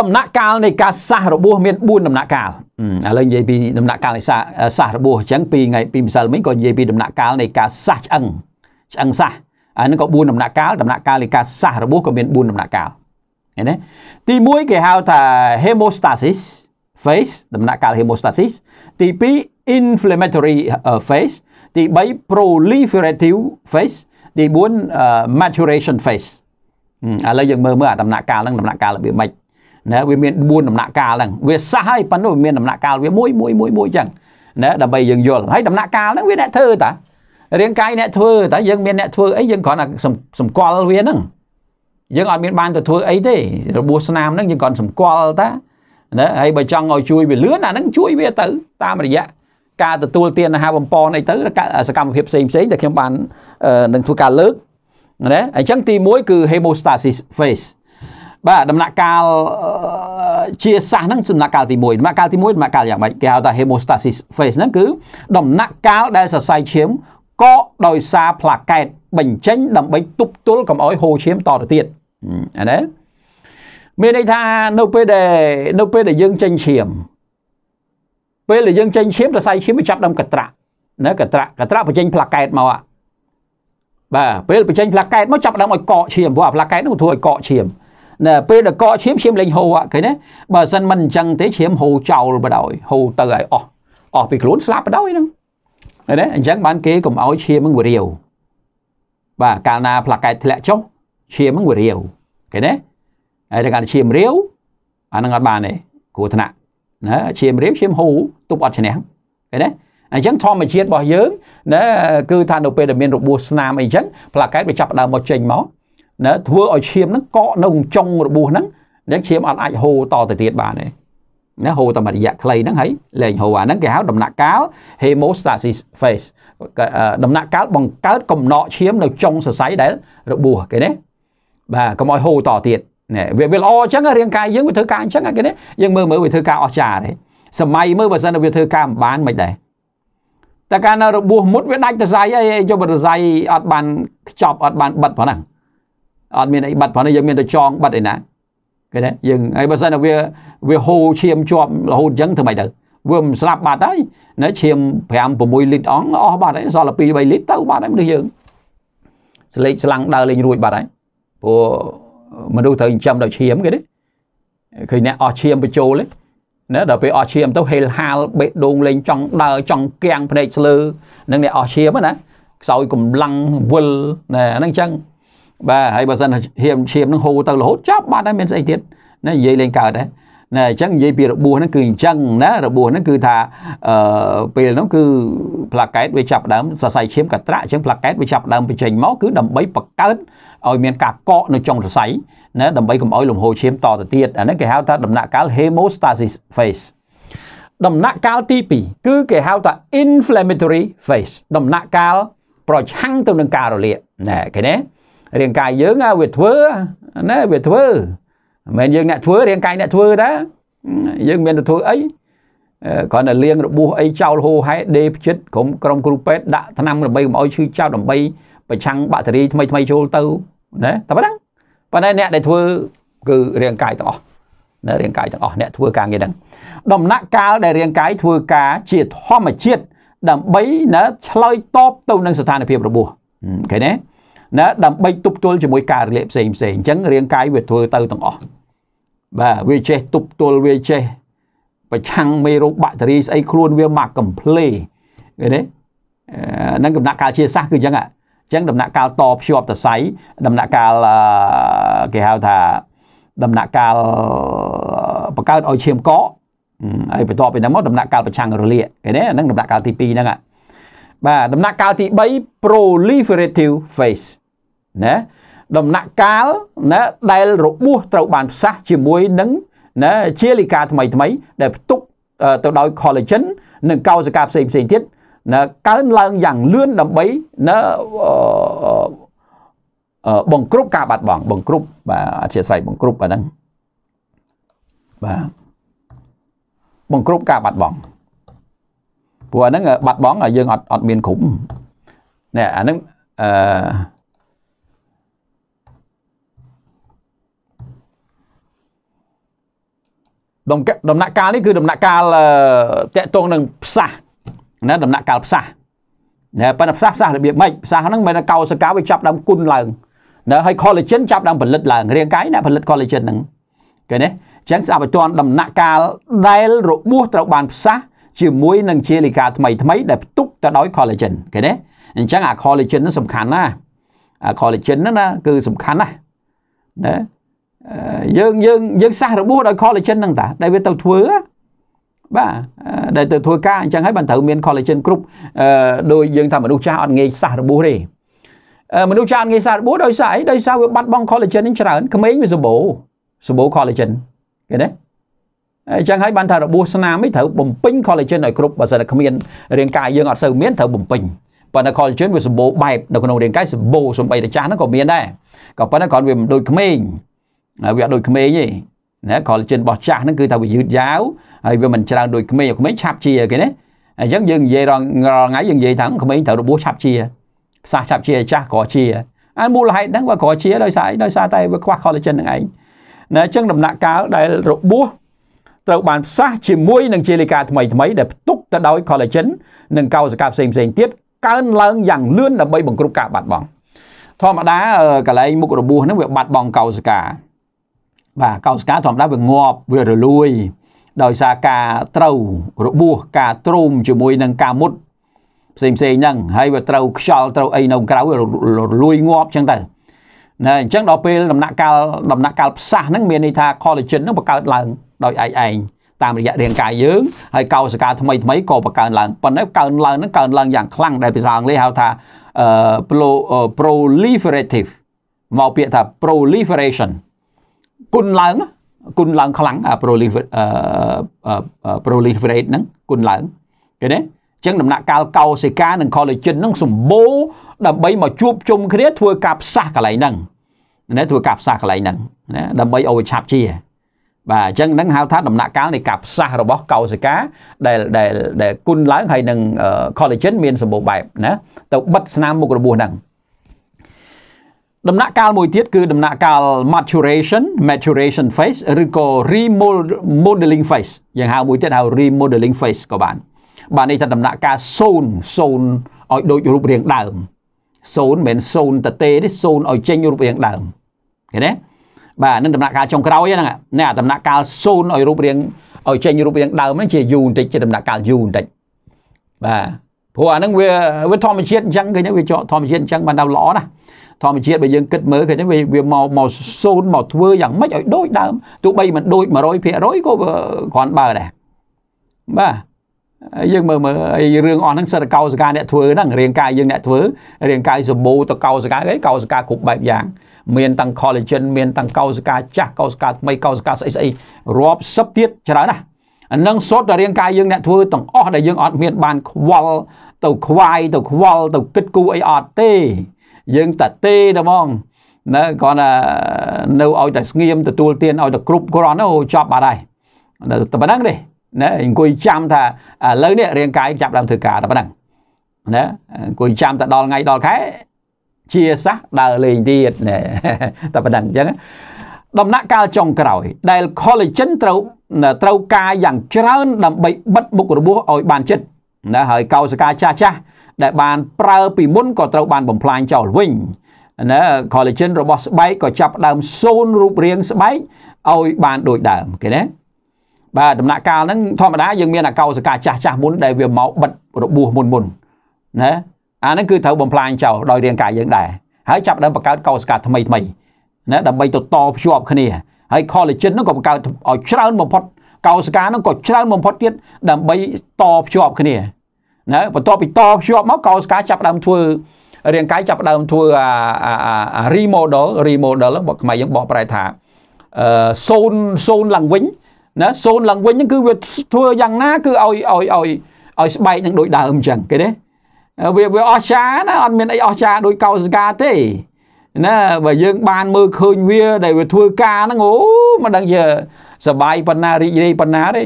ដំណាក់កាលនៃការសះរបួសមាន4ដំណាក់កាលឥឡូវនិយាយពីដំណាក់កាលនៃសះរបួសអញ្ចឹងពីថ្ងៃពីម្សិលមិញក៏និយាយពីដំណាក់កាលនៃការសះឆ្អឹងឆ្អឹងសះអានឹងក៏4ដំណាក់កាលដំណាក់កាលនៃការសះរបួសក៏មាន4ដំណាក់កាលឃើញទេទី1គេហៅថា hemostasis phase ដំណាក់កាល hemostasis ទី2 inflammatory phase ទី3 proliferative phase ទី4 maturation phase ឥឡូវយើងមើលមើលអាដំណាក់កាលហ្នឹងដំណាក់កាលរបៀបម៉េចណាវាមាន4ដំណាក់កាលហ្នឹងវាសះហើយប៉ុន្តែវាមានដំណាក់កាលវាមួយមួយមួយមួយចឹងណាដើម្បីយើងយល់ហើយដំណាក់កាលហ្នឹងវាអ្នកធ្វើតារាងកាយអ្នកធ្វើតាយើងមានអ្នកធ្វើអីយើងគ្រាន់តែសម្គាល់វាហ្នឹងយើងអត់មានបានទៅធ្វើអីទេរបួសស្នាមហ្នឹងយើងគាត់សម្គាល់តាណាហើយបើចង់ឲ្យជួយវាលឿនអាហ្នឹងជួយវាទៅតាមរយៈការទទួលទានអាហារបំពងអីទៅសកម្មភាពផ្សេងផ្សេងដែលខ្ញុំបាននឹងធ្វើការលើកណាអញ្ចឹងទី1គឺ hemostasis phase បាទដំណាក់កាលជាសាសហ្នឹងដំណាក់កាលទី1ដំណាក់កាលទី1ដំណាក់កាលយ៉ាងម៉េចគេហៅថា hemostasis phase ហ្នឹងគឺដំណាក់កាលដែលសរសៃឈាមកកដោយសារផ្លាកែតបញ្ចេញដើម្បីទប់ទល់កុំឲ្យហូរឈាមតទៅទៀតអានេះមានន័យថានៅពេលដែលនៅពេលដែលយើងចេញឈាមពេលដែលយើងចេញឈាមសរសៃឈាមវាចាប់ដើមកត្រាក់ណាកត្រាក់កត្រាក់បញ្ចេញផ្លាកែតមកបាទពេលបញ្ចេញផ្លាកែតមកចាប់ដើមឲ្យកកឈាមព្រោះផ្លាកែតនោះធ្វើឲ្យកកឈាមណាពេលដែលកកឈាមឈាមលេងហូរឃើញទេបើមិនមិនអញ្ចឹងទេឈាមហូរចោលបដ ாய் ហូរទៅឲ្យអស់អស់ពីខ្លួនស្លាប់បដ ாய் ហ្នឹងឃើញទេអញ្ចឹងបានគេកុំឲ្យឈាមហ្នឹងវារាវបាទកាលណា ផ្លាកែតធ្លាក់ចុះឈាមហ្នឹងវារាវគេណាហើយតែកាត់ឈាមរាវអាហ្នឹងអត់បានទេគ្រោះថ្នាក់ណាឈាមរាវឈាមហូរទប់អត់ឈ្នះឃើញទេអញ្ចឹងធម្មជាតិរបស់យើងណាគឺថានៅពេលដែលមានរបួសស្នាមអីចឹងផ្លាកែតវាចាប់ដើមមកចេញមកណាធ្វើឲ្យឈាមហ្នឹងកកនៅចុងរបួសហ្នឹងអញ្ចឹងឈាមអត់អាចហូរតទៅទៀតបានទេណាហូរតាមរយៈខ្លីហ្នឹងហើយលែងហូរអាហ្នឹងគេហៅដំណាក់កាល hemostasis phase ដំណាក់កាលបង្កើតកំណកឈាមនៅចុងសរសៃដែលរបួសគេណាបាទកុំឲ្យហូរតទៀតវាវាល្អអញ្ចឹងរាងកាយយើងវាធ្វើការអញ្ចឹងគេនេះយើងមើលមើលវាធ្វើការអស្ចារ្យទេសម័យមើលបើសិនវាធ្វើការមិនបានមិនដែរតែកាលនៅរបួសមុតវាដាច់ទសៃអីយកបទសៃអត់បានខ្ចប់អត់បានបិទប៉ុណ្ណឹងអត់មានអីបិទប៉ុណ្ណឹងយើងមានតែចងបិទឯណាគេណាយើងហើយបើសិនវាវាហូរឈាមជាប់រហូតអញ្ចឹងធ្វើម៉េចទៅវាមិនស្លាប់បាត់ហើយនៅឈាម5 6លីត្រអង្គអស់បាត់ហើយសល់តែ2 3លីត្រទៅបាត់ហើយមនុស្សយើង ស្លេកស្លាំងដើរលេងរួចបាត់ហើយព្រោះមនុស្សត្រូវចិញ្ចឹមដោយឈាមគេទេឃើញអ្នកអស់ឈាមបញ្ចូលទេណាដល់ពេលអស់ឈាម ទៅហេលហាលបេះដូងលេងចង់ដើរចង់កៀងភ្នែកស្លើនឹងអ្នកអស់ឈាមណាខ្សោយកម្លាំងវិលណាហ្នឹងអញ្ចឹងបាទហើយបើសិនហៀមឈាមនឹងហូរទៅរហូតចប់បាត់ហើយមានស្អីទៀតណានិយាយលេងកើតដែរណាអញ្ចឹងនិយាយពីរបួសហ្នឹងគឺអញ្ចឹងណារបួសហ្នឹងគឺថាអឺពេលហ្នឹងគឺផ្លាកែតវាចាប់ដើមសរសៃឈាមកត្រាក់អញ្ចឹងផ្លាកែតវាចាប់ដើមបញ្ចេញមកគឺដើម្បីបង្កើតឲ្យមានការកកនៅចុងសរសៃណាដើម្បីកុំឲ្យ លំហូរឈាមតទៅទៀតអាហ្នឹងគេហៅថាដំណាក់កាល hemostasis phase ដំណាក់កាលទី2គឺគេហៅថា inflammatory phase ដំណាក់កាលប្រឆាំងទៅនឹងការរលាកណែឃើញទេរាងកាយយើងវាធ្វើណាវាធ្វើមិនមែនយើងអ្នកធ្វើរាងកាយអ្នកធ្វើតាយើងមានទៅធ្វើអីគ្រាន់តែលាងរបួសអីចោលហូរហែដេផ្ជិតក្រុមក្រុមគ្រូពេទ្យដាក់ថ្នាំដើម្បីកុំឲ្យឈឺចោតដើម្បីប្រឆាំងបាក់តេរីថ្មីថ្មីចូលទៅណាតែប៉ុណ្ណឹងប៉ុន្តែអ្នកដែលធ្វើគឺរាងកាយទាំងអស់ណារាងកាយទាំងអស់អ្នកធ្វើការងារហ្នឹងដំណាក់កាលដែលរាងកាយធ្វើការជាធម្មជាតិដើម្បីណាឆ្លើយតបទៅនឹងស្ថានភាពរបួសឃើញទេណាដើម្បីទប់ទល់ជាមួយការរលាកផ្សេងផ្សេងអញ្ចឹងរាងកាយវាធ្វើទៅទាំងអស់បាទវាចេះទប់ទល់វាចេះប្រឆាំងមេរោគបាក់តេរីស្អីខ្លួនវាមកកំភ្លេឃើញទេហ្នឹងដំណាក់កាលជាសាសគឺអញ្ចឹងអញ្ចឹងដំណាក់កាលតភ្ជាប់តស័យដំណាក់កាលគេហៅថាដំណាក់កាលបង្កើតឲ្យឈាមកកហើយបន្ទាប់ពីហ្នឹងមកដំណាក់កាលប្រឆាំងរលាកឃើញទេហ្នឹងដំណាក់កាលទី2ហ្នឹងបាទដំណាក់កាលទី3 proliferative phase ណាដំណាក់កាលណាដែលរបួសត្រូវបាន ផ្សះជាមួយនឹងណាជាលិកាថ្មីថ្មីដែលផ្ទុកទៅដោយ collagen និងកោសិកាផ្សេងផ្សេងទៀតណាកើនឡើងយ៉ាងលឿនដើម្បីណាបង្គ្រប់ការបាត់បង់បង្គ្រប់បាទអធិស្ស្រ័យបង្គ្រប់អាហ្នឹងបាទបង្គ្រប់ការបាត់បង់ព្រោះអាហ្នឹងបាត់បង់ហើយយើងអត់អត់មានគ្រប់ណែអាហ្នឹងអឺដំណាក់កាលនេះគឺដំណាក់កាលតកតងនឹងផ្សះណាដំណាក់កាលផ្សះណាប៉ុន្តែផ្សះផ្សះរបៀបម៉េចផ្សះហ្នឹងមិនមែនកោសិកាវាចាប់ដើមគុណឡើងណាហើយ collagen ចាប់ដើមផលិតឡើងរាងកាយណាផលិត collagen ហ្នឹងឃើញទេអញ្ចឹងស្អាប់ឲ្យទាន់ដំណាក់កាលដែលរបួសត្រូវបានផ្សះជាមួយនឹងជាលីកាថ្មីថ្មីដែលផ្ទុកទៅដោយ collagen ឃើញទេអញ្ចឹងអា collagen ហ្នឹងសំខាន់ណាស់អា collagen ហ្នឹងណាគឺសំខាន់ណាស់ណាយើងយើងយើងសះរបួសដោយ collagen ហ្នឹងតាដែលវាទៅធ្វើបាទដែលទៅធ្វើការអញ្ចឹងហើយបានត្រូវមាន collagen គ្រប់ដោយយើងថាមនុស្សចាស់អត់ងាយសះរបួសទេមនុស្សចាស់អត់ងាយសះរបួសដោយសារអីដោយសារវាបាត់បង់ collagen ហ្នឹងច្រើនក្មេងវាសម្បូរសម្បូរ collagen ឃើញទេអញ្ចឹងហើយបានថារបួសស្នាមនេះត្រូវបំពេញ collagen ឲ្យគ្រប់បើសិនតែគ្មានរាងកាយយើងអត់សូវមានត្រូវបំពេញប៉ុន្តែ collagen វាសម្បូរបែបនៅក្នុងរាងកាយសម្បូរសំបីតែចាស់ហ្នឹងក៏មានដែរក៏ប៉ុន្តែគ្រាន់វាមិនដូចក្មេងវាអត់ដូចក្មេងទេណា collagen របស់ចាស់ហ្នឹងគឺថាវាយឺតយ៉ាវហើយវាមិនច្រើនដូចក្មេងក្មេងឆាប់ជាគេណាអញ្ចឹងយើងនិយាយរាល់ថ្ងៃយើងនិយាយថាក្មេងត្រូវរបួសឆាប់ជាផ្សះឆាប់ជាចាស់ក៏ជាអាមូលហេតុហ្នឹងវាក៏ជាដោយសារអីដោយសារតែវាខ្វះ collagen ហ្នឹងឯងណាអញ្ចឹងដំណាក់កាលដែលរបួសត្រូវបានផ្សះជាមួយនឹងជាលិកាថ្មីថ្មីដែលផ្ទុកទៅដោយ collagen និងកោសិកាផ្សេងផ្សេងទៀតកើនឡើងយ៉ាងលឿនដើម្បីបង្គ្រប់ការបាត់បង់ធម្មតាកលែងមុខរបួសហ្នឹងវាបាត់បង់កោសិកាបាទកោសិកាធម្មតាវាងាប់វារលួយដោយសារការត្រូវរបួសការទ្រោមជាមួយនឹងការមុតផ្សេងផ្សេងហ្នឹងហើយវាត្រូវ ខ្យល់ត្រូវអីនៅក្រៅលួយងាប់ចឹងទៅណាអញ្ចឹងដល់ពេលដំណាក់កាលដំណាក់កាលផ្សះហ្នឹងមានន័យថា collagen ហ្នឹងបង្កើតឡើងដោយឯឯងតាមរយៈរាងកាយយើងហើយកោសិកាថ្មីថ្មីក៏បង្កើនឡើងប៉ុន្តែកើនឡើងហ្នឹងកើនឡើងយ៉ាងខ្លាំងដែលភាសាអង់គ្លេសហៅថា proliferative មកពាក្យថា proliferation គុណឡើងគុណឡើង ខ្លាំង proliferate ហ្នឹងគុណឡើងឃើញទេអញ្ចឹងដំណាក់កាលកោសិកានិង collagen ហ្នឹងសម្បូរដើម្បីមកជួបជុំគ្នាធ្វើការផ្សះកន្លែងហ្នឹងណាធ្វើការផ្សះកន្លែងហ្នឹងណាដើម្បីឲ្យវាឆាប់ជា បាទអញ្ចឹងហ្នឹងហៅថាដំណាក់កាលនៃការផ្សះរបស់កោសិកាដែលដែលដែលគុណឡើង ហើយនឹង collagen មានសម្បូរបែបណាទៅបិទស្នាមមុខរបួសហ្នឹងដំណាក់កាលមួយទៀតគឺដំណាក់កាល maturation maturation phase ឬក៏ remodeling phase យើងហៅមួយទៀតហៅ remodeling phase ក៏បាន បាទនេះថាដំណាក់កាល0 0ឲ្យដូចរូបរាងដើម0មិនមែន0តទេទេ0ឲ្យចេញរូបរាងដើមឃើញទេបាទនឹងដំណាក់កាលចុងក្រោយហ្នឹងនេះអាដំណាក់កាល0ឲ្យរូបរាងឲ្យចេញរូបរាងដើមហ្នឹងជាយូរបន្តិចជាដំណាក់កាលយូរបន្តិចបាទព្រោះអាហ្នឹងវាវាធម្មជាតិអញ្ចឹងឃើញវាចកធម្មជាតិអញ្ចឹងបានដល់ល្អណាស់ធម្មជាតិបើយើងគិតមើលឃើញវាវាមកមកសូនមកធ្វើយ៉ាងម៉េចឲ្យដូចដើមទោះបីមិនដូច100%ក៏គ្រាន់បើដែរបាទយើងមើលមើលអីរឿងអស់ហ្នឹងសិតកោសការអ្នកធ្វើហ្នឹងរាងកាយយើងអ្នកធ្វើរាងកាយសម្បូរទៅកោសការអីកោសការគ្រប់បែបយ៉ាង មានទាំង collagen មានទាំងកោសការចាស់កោសការថ្មីកោសការស្អីស្អីរាប់សិបទៀតច្រើនណាស់អានឹងសុទ្ធតែរាងកាយយើងអ្នកធ្វើទាំងអស់ដែលយើងអត់មាន បានខ្វល់ ទៅខ្វាយទៅខ្វល់ទៅគិតគូរអីអត់ទេ យើងតែទេតែហ្មងនៅគាត់ថានៅឲ្យតែស្ងៀមទទួលទានឲ្យតែគ្រប់គ្រាន់អូចប់បាត់ហើយតែប៉ុណ្្នឹងទេណាអង្គុយចាំថាឥឡូវនេះរាងកាយចាប់ដើមធ្វើការតែប៉ុណ្្នឹងណាអង្គុយចាំតែដល់ថ្ងៃដល់ខែជាសះដើរលេងទៀតតែប៉ុណ្្នឹងអញ្ចឹងដំណាក់កាលចុងក្រោយ ដែល collagen ត្រូវត្រូវការយ៉ាងច្រើនដើម្បីបិទមុខរបួសឲ្យបានចិត្តណាហើយកោសិកាចាស់ចាស់ដែលបានប្រើពីមុនក៏ត្រូវ បានបំផ្លាញចោលវិញណា collagen របស់ស្បែកក៏ចាប់ដើមសូន្យរូបរាងស្បែកឲ្យបានដូចដើមគេណាបាទដំណាក់កាលហ្នឹងធម្មតាយើងមានអាកោសិកាចាស់ចាស់មុនដែលវាមកបិទរបួសមុនមុនណាអាហ្នឹងគឺត្រូវបំផ្លាញចោលដោយរាងកាយយើងដែរហើយចាប់ដើមបង្កើតកោសិកាថ្មីថ្មីណាដើម្បីទៅតភ្ជាប់គ្នាហើយ collagen ហ្នឹងក៏បង្កើតឲ្យច្រើនបំផុតកោសិកាហ្នឹងក៏ច្រើនបំផុតទៀតដើម្បីតភ្ជាប់គ្នាណាបន្ទាប់ពីតភ្ជាប់មកកោសិកាចាប់ដើមធ្វើរាងកាយចាប់ដើមធ្វើអា remodel remodel បើខ្មែរយើងបកប្រែថាអឺសូនសូនឡើងវិញណាសូនឡើងវិញហ្នឹងគឺវាធ្វើយ៉ាងណាគឺឲ្យឲ្យឲ្យឲ្យស្បែកនឹងដូចដើមអញ្ចឹងគេទេវាវាអស្ចារណាអត់មានអីអស្ចារដូចកោសិកាទេណាបើយើងបានមើលឃើញវាដែលវាធ្វើការហ្នឹងអូមិនដឹងជាសបាយប៉ុណ្ណារីករាយប៉ុណ្ណាទេ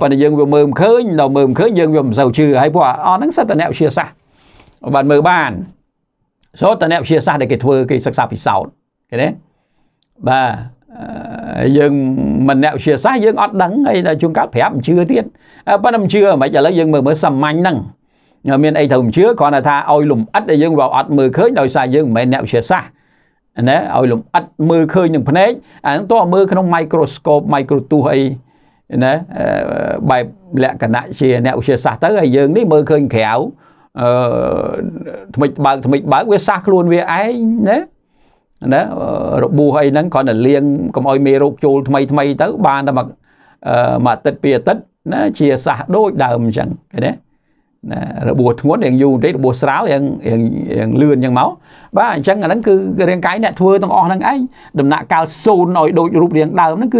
ប៉ុន្តែយើងវាមើលមិនឃើញដល់មើលមិនឃើញយើងវាមិនសូវជឿហើយព្រោះអស់ហ្នឹងសិតតអ្នកវិទ្យាសាស្ត្របានមើលបានសូត្រតអ្នកវិទ្យាសាស្ត្រដែលគេធ្វើគេសិក្សាពិសោធន៍ឃើញទេបាទយើងមិនអ្នកវិទ្យាសាស្ត្រយើងអត់ដឹងហើយដល់ជួនកាលប្រាប់មិនជឿទៀតប៉ុន្តែមិនជឿមិនឥឡូវយើងមើលមើលសាមញ្ញហ្នឹងមានអីត្រូវជឿគ្រាន់តែថាឲ្យលំអិតដែលយើងវាអត់មើលឃើញដោយសារយើងមិនមែនអ្នកវិទ្យាសាស្ត្រណាឲ្យលំអិតមើលឃើញនឹងភ្នែកអានឹងទោះមើលក្នុង microscope microtooth អីណាបែបលក្ខណៈជាអ្នកវិទ្យាសាស្ត្រទៅហើយយើងនេះមើលឃើញក្រៅអឺថ្មិចបើកថ្មិចបើកវាសះខ្លួនវាឯងណាណារបួសអីហ្នឹងគ្រាន់តែលាងកុំឲ្យមេរោគចូលថ្មីថ្មី ទៅបានតែមួយអាទិត្យពីរអាទិត្យណាជាសះដូចដើមអញ្ចឹងឃើញទេណារបួសធ្ងន់រៀងយូរបន្តិចរបួសស្រាលរៀងរៀងរៀងលឿនចឹងមកបាទអញ្ចឹងអាហ្នឹងគឺរាងកាយអ្នកធ្វើទាំងអស់ហ្នឹងឯងដំណាក់កាលសូនឲ្យដូចរូបរាងដើមហ្នឹងគឺ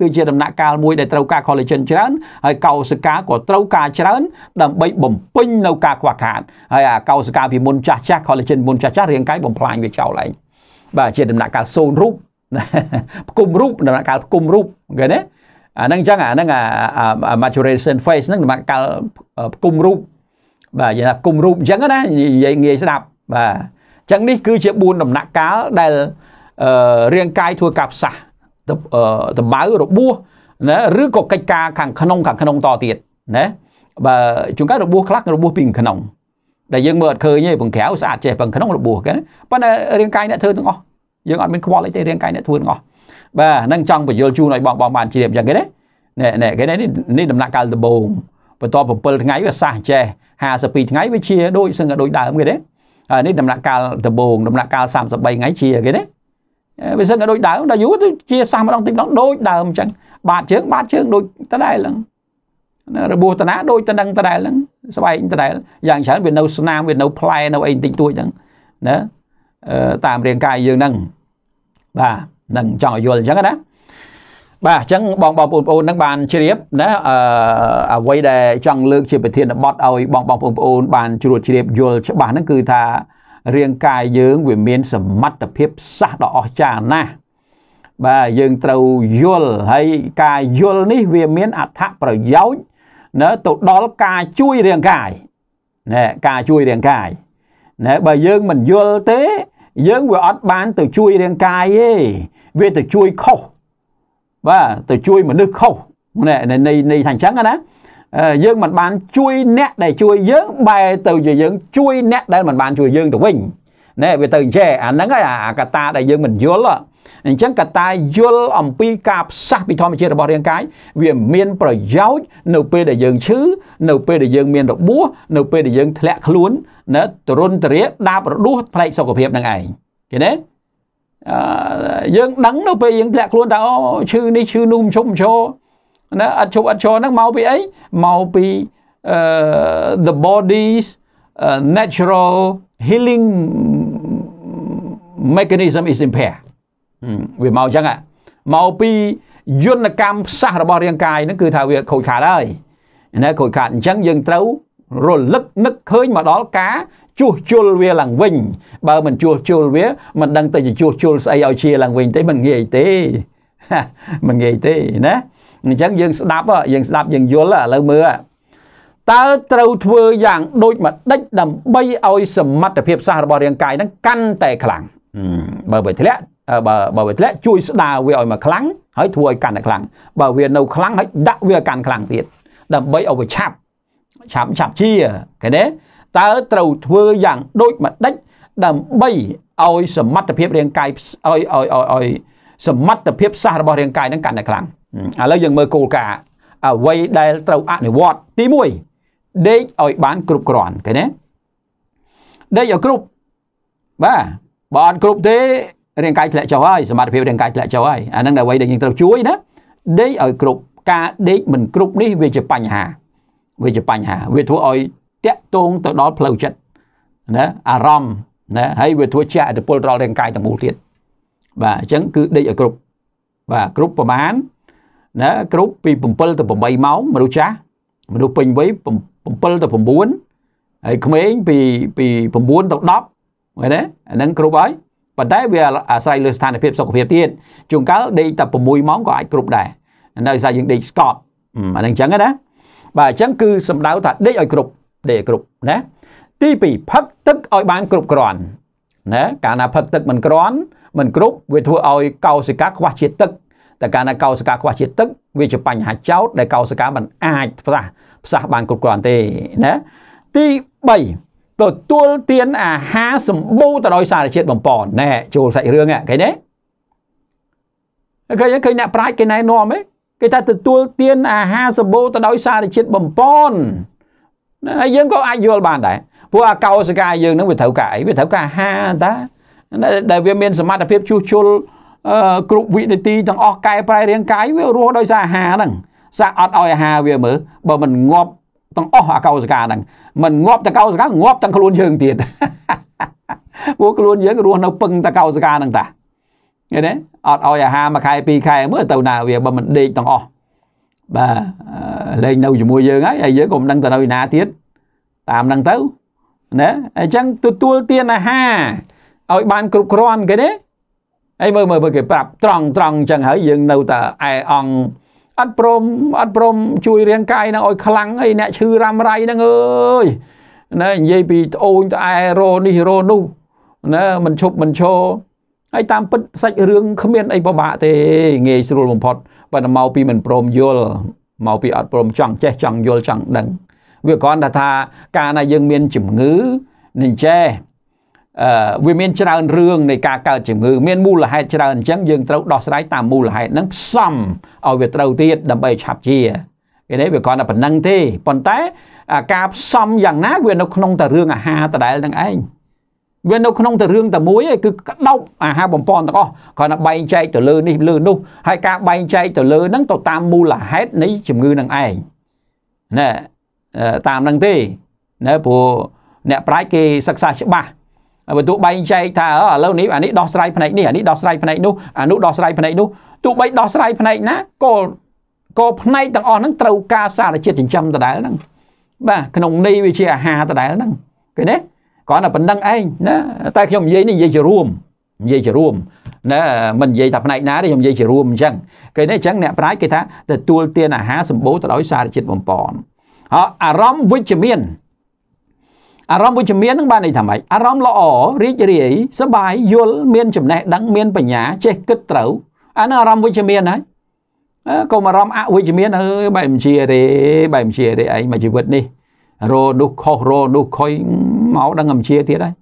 គឺជាដំណាក់កាលមួយដែលត្រូវការ collagen ច្រើនហើយកោសិកាក៏ត្រូវការច្រើន ដើម្បីបំពេញនៅការខ្វះខាតហើយអាកោសិកាពីមុនចាស់ចាស់ collagen មុនចាស់ចាស់រាងកាយបំផ្លាញវាចោលឯងបាទជា ដំណាក់កាលសូនរូបផ្គុំរូបដំណាក់កាលផ្គុំរូបគេណាអាហ្នឹងអញ្ចឹងអាហ្នឹងអា maturation phase ហ្នឹងដំណាក់កាលផ្គុំរូបបាទនិយាយថាគុំរូបអញ្ចឹងណានិយាយងាយស្ដាប់បាទអញ្ចឹងនេះគឺជា4ដំណាក់កាលដែលរាងកាយធ្វើការផ្សះតំបៅរបួសណាឬក៏កិច្ចការខាងក្នុងខាងក្នុងតទៀតណាបើជួនកាលរបួសខ្លះរបួសពីក្នុងដែលយើងមើលអត់ឃើញទេពងក្រៅស្អាតចេះពងក្នុងរបួសគេប៉ុន្តែរាងកាយអ្នកធ្វើទាំងអស់យើងអត់មានខ្វល់អីទេរាងកាយអ្នកធ្វើទាំងអស់បាទនឹងចង់បញ្យល់ជូនឲ្យបងបងបានជ្រាបអញ្ចឹងគេណានេះគេនេះដំណាក់កាលដំបូងបន្ត7ថ្ងៃវាសះចេះ52ថ្ងៃវាជាដូចសឹងក៏ដូចដើមគេទេហើយនេះដំណាក់កាលដំបូងដំណាក់កាល33ថ្ងៃជាគេទេវាសឹងក៏ដូចដើមដល់យូរទៅជាសះម្ដងទីម្ដងដូចដើមអញ្ចឹងបាតជើងបាតជើងដូចតដែលហ្នឹងរបួសតណាដូចតនឹងតដែលហ្នឹងស្បែកតដែលយ៉ាងច្រើនវានៅស្នាមវានៅផ្លែនៅអីបន្តិចតួចហ្នឹងណាតាមរាងកាយយើងហ្នឹងបាទនឹងចង់ឲ្យយល់អញ្ចឹងណាបាទអញ្ចឹងបងបងបងប្អូននឹងបានជ្រាបណាអឺអ្វីដែលចង់លើក ជាប្រធានបទឲ្យបងបងបងប្អូនបានជ្រួតជ្រាបយល់ច្បាស់ហ្នឹងគឺថារាងកាយយើងវាមានសមត្ថភាពសះដ៏អស្ចារ្យណាស់បាទយើងត្រូវយល់ហើយការយល់នេះវាមានអត្ថប្រយោជន៍ណាទៅដល់ការជួយរាងកាយណែការជួយរាងកាយណែបើយើងមិនយល់ទេយើងវាអត់បាន ទៅជួយរាងកាយទេវាទៅជួយខុសបាទទៅជួយមនុស្សខុសនេះនៃនៃថាអញ្ចឹងណាយើងមិនបានជួយអ្នកដែលជួយយើងបែរទៅជាយើងជួយអ្នកដែលមិនបានជួយយើងទៅវិញណែវាទៅអញ្ចេះអាហ្នឹងហើយអាកតាដែលយើងមិនយល់អញ្ចឹងកតាយល់អំពីការផ្សះពីធម្មជាតិរបស់រាងកាយវាមាន ប្រយោជន៍នៅពេលដែលយើងឈឺនៅពេលដែលយើងមានរបួសនៅពេលដែលយើងធ្លាក់ខ្លួនណាទរនទរៈដាបរដួសផ្នែកសុខភាពនឹងឯងឃើញទេយើងដឹងនៅពេលយើងធ្លាក់ខ្លួនថាអូឈឺនេះឈឺនោះមិនឈប់មិនឈរណាអត់ឈប់អត់ឈរហ្នឹងមកពីអីមកពី the body's natural healing mechanism is impaired វាមកអញ្ចឹងមកពីយន្តកម្មផ្សះរបស់រាងកាយហ្នឹងគឺថាវា ខូចខាតហើយណាខូចខាតអញ្ចឹងយើងត្រូវរលឹកនឹកឃើញមកដល់ការ ជួសជុលវាឡើងវិញ បើមិនជួសជុលវាមិនដឹងទៅជួសជុលស្អីឲ្យ ជាឡើងវិញទេមិនងាយទេមិនងាយទេណាអញ្ចឹងយើងស្ដាប់យើងស្ដាប់យើងយល់ឥឡូវមើលតើត្រូវធ្វើយ៉ាងដូចម្ដេចដើម្បីឲ្យសមត្ថភាពសាសរបស់រាងកាយហ្នឹងកាន់តែខ្លាំងបើវាធ្លាក់បើបើវាធ្លាក់ជួយស្ដារវាឲ្យមកខ្លាំងហើយធ្វើឲ្យកាន់តែខ្លាំងបើវានៅ ខ្លាំងហើយដាក់វាកាន់ខ្លាំងទៀតដើម្បីឲ្យវាឆាប់ឆាប់ឆាប់ជាឃើញទេតើត្រូវធ្វើយ៉ាងដូចម្ដេចដើម្បីឲ្យសមត្ថភាពរាងកាយឲ្យឲ្យឲ្យសមត្ថភាពសាស្ត្ររបស់រាងកាយនឹងកាន់តែខ្លាំងឥឡូវយើងមើលគោលការណ៍អ្វីដែលត្រូវអនុវត្តទី1ដេកឲ្យបានគ្រប់គ្រាន់ឃើញទេដេកឲ្យគ្រប់បាទបើអត់គ្រប់ទេរាងកាយធ្លាក់ចុះហើយសមត្ថភាពរាងកាយធ្លាក់ចុះហើយអានឹងអ្វីដែលយើងត្រូវជួយណាដេកឲ្យគ្រប់ការដេកមិនគ្រប់នេះវាជាបញ្ហាវាជាបញ្ហាវាធ្វើឲ្យតាក់ទងទៅដល់ផ្លូវចិត្តណាអារម្មណ៍ណាហើយវាធ្វើជាអតិពលដល់រាងកាយទាំងមូលទៀតបាទអញ្ចឹងគឺដេកឲ្យគ្រប់បាទគ្រប់ប្រមាណណាគ្រប់ពី7ទៅ8ម៉ោងមនុស្សចាស់មនុស្សពេញវ័យ7ទៅ9ហើយក្មេងពីពី9ទៅ10ឃើញទេអាហ្នឹងគ្រប់ហើយប៉ុន្តែវាអាស្រ័យលើស្ថានភាពសុខភាពទៀតជួនកាលដេកតែ6ម៉ោងក៏អាចគ្រប់ដែរនៅសារយើងដេកស្កប់អាហ្នឹងអញ្ចឹងណាបាទអញ្ចឹងគឺសំដៅថាដេកឲ្យគ្រប់ដេកឲ្យគ្រប់ណាទី2ផឹកទឹកឲ្យបានគ្រប់គ្រាន់ណាកាលណាផឹកទឹកមិនគ្រាន់មិនគ្រប់វាធ្វើឲ្យកោសិកាខ្វះជាតិទឹកតែកាលណាកោសិកាខ្វះជាតិទឹកវាជាបញ្ហាចោតដែលកោសិកាមិនអាចផ្សះផ្សះបានគ្រប់គ្រាន់ទេណាទី3ទទួលទានអាហារសម្បូរទៅដោយសារជាតិបំប៉នណែចូលសាច់រឿងហ្នឹងឃើញទេឃើញឃើញអ្នកប្រាជ្ញគេណែនាំហ៎គេថាទទួលទានអាហារសម្បូរទៅដោយសារជាតិបំពន់ណាហើយយើងក៏អាចយល់បានដែរព្រោះអាកោសិកាយើងនឹងវាត្រូវការអីវាត្រូវការអាហារតាដែលវាមានសមត្ថភាពជួសជុលគ្រប់វិនាទីទាំងអស់កែប្រែរាងកាយវារស់ដោយសារអាហារហ្នឹងសាក់អត់ឲ្យអាហារវាមើលបើមិនងាប់ទាំងអស់អាកោសិកាហ្នឹងមិនងាប់តែកោសិកាងាប់ទាំងខ្លួនយើងទៀតពួកខ្លួនយើងរស់នៅពឹងតែកោសិកាហ្នឹងតាឃើញទេអត់ឲ្យអាហារមួយខែពីរខែមើលទៅណាវាបើមិនដេកទាំងអស់បាទលេងនៅជាមួយយើងហើយហើយយើងក៏មិនដឹងទៅនៅណាទៀតតាមហ្នឹងទៅណាអញ្ចឹងទទួលទានអាហារឲ្យបានគ្រប់គ្រាន់គេទេហើយមើលមើលគេប្រាប់ត្រង់ត្រង់អញ្ចឹងហើយយើងនៅតែអែអង់អត់ព្រមអត់ព្រមជួយរាងកាយនឹងឲ្យខ្លាំងហើយអ្នកឈឺរ៉ាំរ៉ៃហ្នឹងអើយណានិយាយពីត្អូនត្អែរោនេះរោនោះណាមិនឈប់មិនឈរហើយតាមពិតសាច់រឿងគ្មានអីពិបាកទេងាយស្រួលបំផុតប៉ុន្តែមកពីមិនព្រមយល់មកពីអត់ព្រមចង់ចេះចង់យល់ចង់ដឹង វាគ្រាន់តែថាការណាយើងមានជំងឺនឹងចេះអឺវាមានច្រើនរឿងនៃការកើតជំងឺមានមូលហេតុច្រើនអញ្ចឹងយើងត្រូវដោះស្រាយតាមមូលហេតុហ្នឹងផ្សំឲ្យវាត្រូវទៀតដើម្បីឆាប់ជាគេនេះវាគ្រាន់តែប៉ុណ្្នឹងទេប៉ុន្តែ ការផ្សំយ៉ាងណាវានៅក្នុងតែរឿងអាហារដដែលនឹងឯងវានៅក្នុងតែរឿងតែមួយឯងគឺកដោបអាហារបំពន់ទាំងអស់គ្រាន់តែបែងចែកទៅលើនេះលើនោះហើយការបែងចែកទៅលើហ្នឹងទៅតាមមូលហេតុនៃជំងឺនឹងឯងណាតាមហ្នឹងទេណាព្រោះអ្នកប្រាជ្ញគេសិក្សាច្បាស់ហើយបើទោះបែងចែកថាឥឡូវនេះអានេះដោះស្រាយផ្នែកនេះអានេះដោះស្រាយផ្នែកនោះអានោះដោះស្រាយផ្នែកនោះទោះបីដោះស្រាយផ្នែកណាក៏ក៏ផ្នែកទាំងអស់ហ្នឹងត្រូវការសារជាតិចិញ្ចឹមដដែលហ្នឹងបាទក្នុងន័យវាជាអាហារដដែលហ្នឹងឃើញទេគាត់តែប៉ុណ្្នឹងឯងណាតែខ្ញុំនិយាយនេះនិយាយជារួមនិយាយជារួមណាមិននិយាយថាផ្នែកណាទេខ្ញុំនិយាយជារួមអញ្ចឹងគេនេះអញ្ចឹងអ្នកប្រាជ្ញគេថាទទួល ទានអាហារសម្បូរទៅដោយសារជាតិបំពន់ហើយអារម្មណ៍វិជ្ជមានអារម្មណ៍វិជ្ជមាននឹងបានន័យថាម៉េចអារម្មណ៍ល្អរីករាយសប្បាយយល់មានចំណេះដឹងមានបញ្ញាចេះគិតត្រូវ អានឹងអារម្មណ៍វិជ្ជមានហើយកុំអារម្មណ៍អវិជ្ជមានអើយបែបជាទេបែបជាទេឯងមកជីវិតនេះរោនោះខុសរោនោះខុយមកដឹងអំជាទៀតហើយ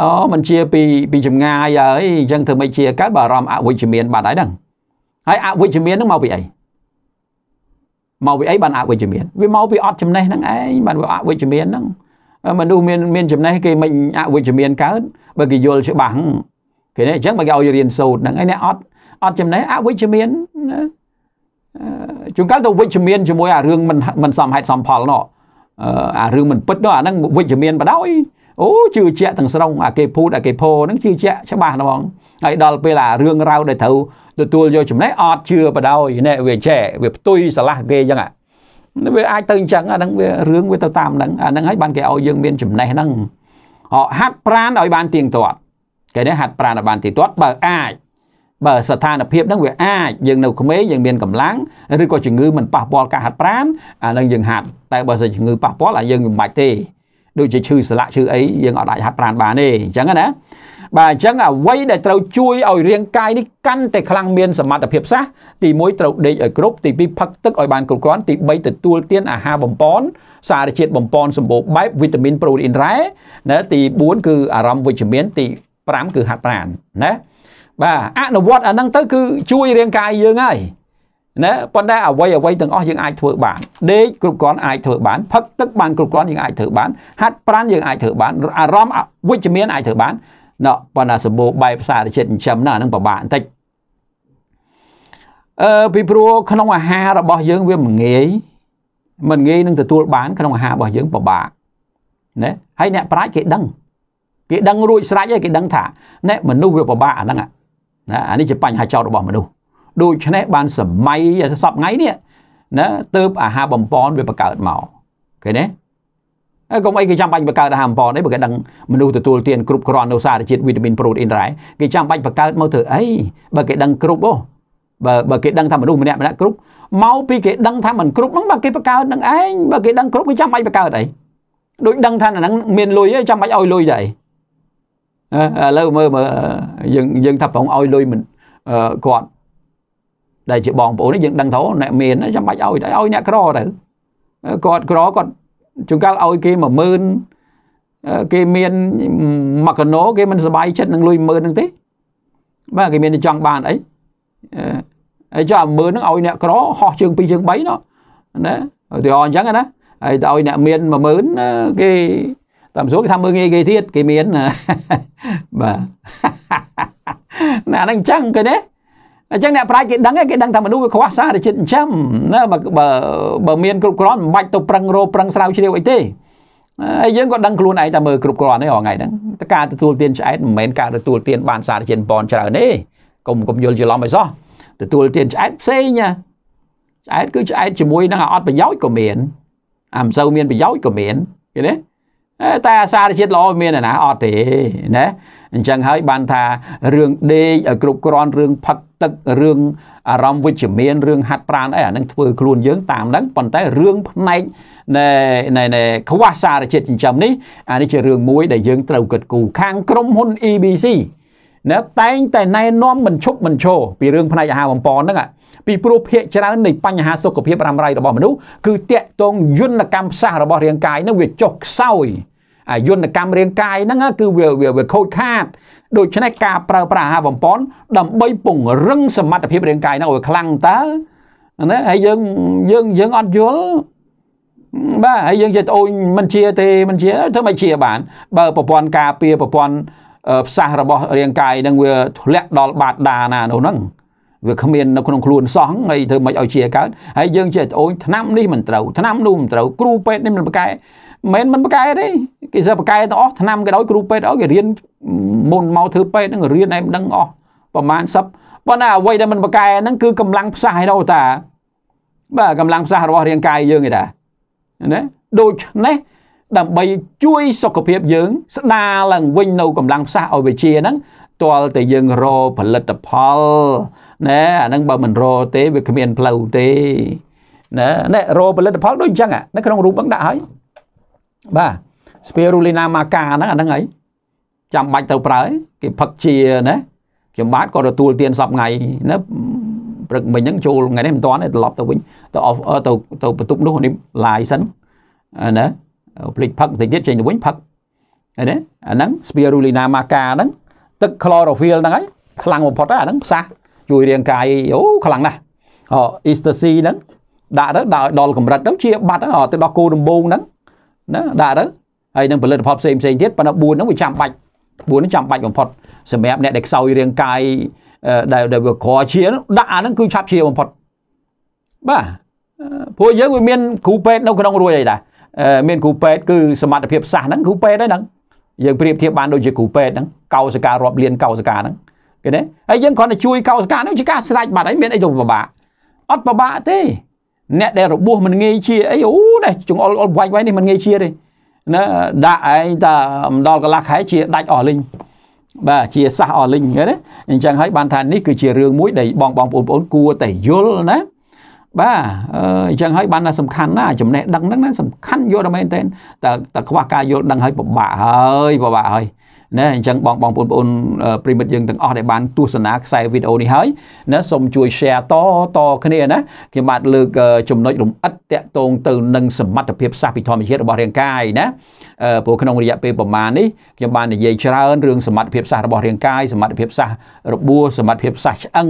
អូមិនជាពីពីចម្ងាយហើយអញ្ចឹងធ្វើមិនជាកើតបារម្ភអវិជ្ជមានបាត់ហើយហ្នឹង ហើយអវិជ្ជមានហ្នឹងមកពីអីមកពីអីបានអវិជ្ជមានវាមកពីអត់ចំណេះហ្នឹងឯងបានវាអវិជ្ជមានហ្នឹងមនុស្សមានមានចំណេះគេមិនអវិជ្ជមានកើតបើគេយល់ច្បាស់គេនេះអញ្ចឹងបើគេឲ្យរៀនសូត្រហ្នឹងឯងអ្នកអត់អត់ចំណេះអវិជ្ជមានជួនកាលទៅវិជ្ជមានជាមួយអារឿងមិនមិនសមហេតុសមផលនោះអារឿងមិនពិតនោះអាហ្នឹងវិជ្ជមានបដ ாய் អូជឿជាក់ទាំងស្រុង អាគេភូតអាគេពោហ្នឹងជឿជាក់ច្បាស់ហ្មងហើយដល់ពេលអារឿងរ៉ាវដែលត្រូវទទួលយកចំណេះអត់ជឿបដ ாய் ណែវាចេះវាផ្ទុយឆ្លាស់គេអញ្ចឹងវាអាចទៅអញ្ចឹងអាហ្នឹងវារឿងវាទៅតាមហ្នឹងអាហ្នឹងហើយបានគេឲ្យយើងមានចំណេះហ្នឹងហាត់ប្រានឲ្យបានទៀងទាត់គេនេះហាត់ប្រានឲ្យបានទៀងទាត់បើអាចបើស្ថានភាពហ្នឹងវាអាចយើងនៅក្មេងយើងមានកម្លាំងឬក៏ជំងឺមិនប៉ះពាល់ការហាត់ប្រាណអានឹងយើងហាត់តែបើសិនជំងឺប៉ះពាល់អាយើងមិនបាច់ទេដូចជាឈឺស្លាក់ឈឺអីយើងអត់អាចហាត់ប្រាណបានទេអញ្ចឹងណាបាទអញ្ចឹងអ្វីដែលត្រូវជួយឲ្យរាងកាយនេះកាន់តែខ្លាំងមានសមត្ថភាពសះទី1ត្រូវដេកឲ្យគ្រប់ទី2ផឹកទឹកឲ្យបានគ្រប់គ្រាន់ ទី3ទទួលទានអាហារបំប៉នសារជាតិបំប៉នសម្បូរបែបវីតាមីនប្រូតេអ៊ីនរ៉ែណាទី4គឺអារម្មណ៍វិជ្ជមាន ទី5គឺហាត់ប្រាណណាបាទអនុវត្តអាហ្នឹងទៅគឺជួយរាងកាយយើងហើយណាប៉ុន្តែអ្វីអ្វីទាំងអស់យើងអាចធ្វើបានដេកគ្រប់គ្រាន់អាចធ្វើបានផឹកទឹកបានគ្រប់គ្រាន់យើងអាចធ្វើបានហាត់ប្រាណយើងអាចធ្វើបានអារម្មណ៍វិជ្ជមានអាចធ្វើបានណោះប៉ុន្តែសម្បូរបែបសារជាតិចិញ្ចឹមណាហ្នឹងពិបាកបន្តិចអឺពីព្រោះក្នុងអាហាររបស់យើងវាមិនងាយមិនងាយនឹងទទួលបាន ក្នុងអាហាររបស់យើងពិបាកណាហើយអ្នកប្រាជ្ញគេដឹងគេដឹងរួចស្រេចហើយគេដឹងថាអ្នកមនុស្សវាពិបាកអាហ្នឹងណាអានេះជាបញ្ហាចោតរបស់មនុស្សដូច្នេះបានសម័យសពថ្ងៃនេះណាទៅអាហារបំពន់វាបង្កើតមកឃើញទេហើយកុំអីគេចាំបាច់បង្កើតអាហារបំពន់អីបើគេដឹងមនុស្សទទួលទានគ្រប់គ្រាន់នូវសារជាតិវីតាមីនប្រូតអ៊ីនរ៉ែគេចាំបាច់បង្កើតមកធ្វើអីបើគេដឹងគ្រប់អូបើបើគេដឹងថាមនុស្សម្នាក់ម្នាក់គ្រប់មកពីគេដឹងថាមិនគ្រប់ហ្នឹងបើគេបង្កើតនឹងឯងបើគេដឹងគ្រប់គេចាំបាច់បង្កើតអីដូចដឹងថាអាហ្នឹងមានលុយឯងចាំបាច់ឲ្យលុយដែរឥឡូវមើលមើលយើងយើងថាប្រងឲ្យលុយមិនគាត់ដែលជាបងប្អូននេះយើងដឹងថាអ្នក មានចាំបាច់ឲ្យតែឲ្យអ្នកក្រទៅគាត់ក្រគាត់ជួនកាលឲ្យគេ10000គេមានមួយកណូគេមិនសบายចិត្តនឹងលុយ10000ហ្នឹងទេបាទគេមានចង់បានអីហើយចុះអា10000ហ្នឹងឲ្យអ្នកក្រហោះជើង2ជើង3ណណាឧទាហរណ៍អញ្ចឹងណាហើយទៅឲ្យអ្នកមាន10000គេតាមស្រួលគេថាមើងងាយគេទៀតគេមានបាទណាហ្នឹងអញ្ចឹងគេណាអញ្ចឹងអ្នកប្រាជ្ញគេដឹងគេដឹងថាមនុស្សវាខ្វះសារជាតិចិញ្ចឹមណាបើបើមាន គ្រប់គ្រាន់មិនបាច់ទៅប្រឹងរោប្រឹងស្រាវជ្រាវអីទេហើយយើងក៏ដឹងខ្លួនឯងតែមើលគ្រប់គ្រាន់ទេរាល់ថ្ងៃហ្នឹងតែការទទួលទានឆ្អែតមិនមែនការទទួលទានបានសារជាតិប៉ុនច្រើនទេកុំកុំយល់ច្រឡំឲ្យសោះទទួលទានឆ្អែតផ្សេងណាឆ្អែតគឺឆ្អែតជាមួយនឹងអត់ប្រយោជន៍ក៏មាន អាមិនសូវមានប្រយោជន៍ក៏មានឃើញទេតែអាសារជាតិល្អមានណាអត់ទេណាអញ្ចឹងហើយបានថារឿងដេកឲ្យគ្រប់គ្រាន់រឿងផឹកទឹករឿងអារម្មណ៍វិជ្ជមានរឿងហាត់ប្រាណអីអានឹងធ្វើខ្លួនយើងតាមហ្នឹងប៉ុន្តែរឿងផ្នែកនៃនៃខ្វះសារជាតិចិញ្ចឹមនេះអានេះជារឿងមួយ ដែលយើងត្រូវគិតគូរខាងក្រុមហ៊ុន EBC ណាតែងតែណែនាំមិនឈប់មិនឈរពីរឿងផ្នែកអាហារបំពន់ហ្នឹងពីព្រោះភាកច្រើននៃបញ្ហាសុខភាពរ៉ាំរ៉ៃរបស់មនុស្សគឺតាក់ទងយន្តកម្មផ្សះរបស់រាងកាយនឹងវាចុះខ្សោយអាយន្តកម្មរាងកាយហ្នឹងគឺវាវាខូចខាតដូច្នេះការប្រើប្រាស់អាហារបំពន់ដើម្បីពង្រឹងសមត្ថភាពរាងកាយហ្នឹងឲ្យខ្លាំងតើណាហើយយើងយើងយើងអត់យល់បាទហើយយើងជាត្អូនមិនជាទេមិនជាធ្វើមិនជាបានបើប្រព័ន្ធការពារប្រព័ន្ធផ្សះរបស់រាងកាយនឹងវាធ្លាក់ដល់បាតដាណានោះហ្នឹងវាគ្មាននៅក្នុងខ្លួនសោះហើយធ្វើមិនឲ្យជាកើតហើយយើងជាត្អូនឆ្នាំនេះមិនត្រូវឆ្នាំនោះមិនត្រូវគ្រូពេទ្យនេះមិនប្រកែមិនមិនប្រកែទេគេសើប្រកែទាំងអស់ឆ្នាំគេដោយគ្រូពេទ្យអស់គេរៀនមុនមកធ្វើពេទ្យហ្នឹងរៀនឯងមិនដឹងអស់ប្រហែល10ប៉ុន្តែអ្វីដែលមិនប្រកែហ្នឹងគឺកម្លាំងផ្សះឯនោះតាបាទកម្លាំងផ្សះរបស់រាងកាយយើងឯតាណាដូច្នេះដើម្បីជួយសុខភាពយើង ស្ដារឡើងវិញនៅកម្លាំងផ្សះឲ្យវាជាហ្នឹងទាល់តែយើងរកផលិតផលណាអាហ្នឹងបើមិនរទេវាគ្មានផ្លូវទេណាណែរផលិតផលដូចអញ្ចឹងនៅក្នុងរូបហ្នឹងដាក់ហើយបាទស្ពីរូលីណាម៉ាកាហ្នឹងអាហ្នឹងហើយចាំបាច់ទៅប្រើគេផឹកជាណាខ្ញុំបាទក៏ទទួលទានសពថ្ងៃណាព្រឹកមិញហ្នឹងចូលថ្ងៃនេះមិនតាន់ទេត្រឡប់ទៅវិញទៅទៅទៅបន្ទប់នោះនេះឡាយសិនណាភ្លេចផឹកបន្តិចទៀតចេញទៅវិញផឹកណាអាហ្នឹងស្ពីរូលីណាម៉ាកាហ្នឹងទឹក chlorophyll ហ្នឹងហើយខ្លាំងបំផុតអាហ្នឹងផ្សះជួយរាងកាយអូខ្លាំងណាស់អូអ៊ីស្តស៊ីហ្នឹងដាក់ទៅដល់ដល់កម្រិតហ្នឹងជាបាត់ហ្នឹងទៅដល់គោដំបូងហ្នឹងណាដាក់ទៅហើយនឹងផលិតផលផ្សេងផ្សេងទៀតប៉ុន្តែ4ហ្នឹងវាចាំបាច់4ហ្នឹងចាំបាច់បំផុតសម្រាប់អ្នកដែលខ្សោយរាងកាយដែលដែលវាក្រជាដាក់អាហ្នឹងគឺឆាប់ជាបំផុតបាទពួកយើងវាមានគ្រូពេទ្យនៅក្នុងរួយអីដែរមានគ្រូពេទ្យគឺសមត្ថភាពសាសហ្នឹងគ្រូពេទ្យហ្នឹងយើងប្រៀបធៀបបានដូចជាគ្រូពេទ្យហ្នឹងកោសិការាប់លានកោសិកាហ្នឹងគេទេហើយយើងគ្រាន់តែជួយកោសការនោះជាការស្រេចបាត់ហើយមានអីទៅពិបាកអត់ពិបាកទេអ្នកដែលរបួសមិនងាយជាអីអូនេះចង្អុលអុលវាយវាយនេះមិនងាយជាទេណាដាក់ឯងតាមិនដល់កន្លះខែជាដាច់អស់លីងបាទជាសះអស់លីងហ្នឹងណាអញ្ចឹងហើយបានថានេះគឺជារឿងមួយដែលបងបងប្អូនៗគួរតែយល់ណាបាទអញ្ចឹងហើយបានថាសំខាន់ណាចំណេះដឹងហ្នឹងណាសំខាន់យល់ដល់មែនតើតើខ្វះការយល់ដឹងហើយពិបាកហើយពិបាកហើយណាអញ្ចឹងបងបងប្អូនប្រិមិត្តយើងទាំងអស់ដែលបានទស្សនាខ្សែវីដេអូនេះហើយណាសូមជួយ share តតគ្នាណាខ្ញុំបាទលើកចំណុចរំអិតតកតងទៅនឹងសមត្ថភាពសាស្ត្រពីធម្មជាតិរបស់រាងកាយណាព្រោះក្នុងរយៈពេលប្រមាណនេះខ្ញុំបាននិយាយច្រើនរឿងសមត្ថភាពសាស្ត្ររបស់រាងកាយសមត្ថភាពសាស្ត្ររបួសសមត្ថភាពសាស្ត្រឆ្អឹង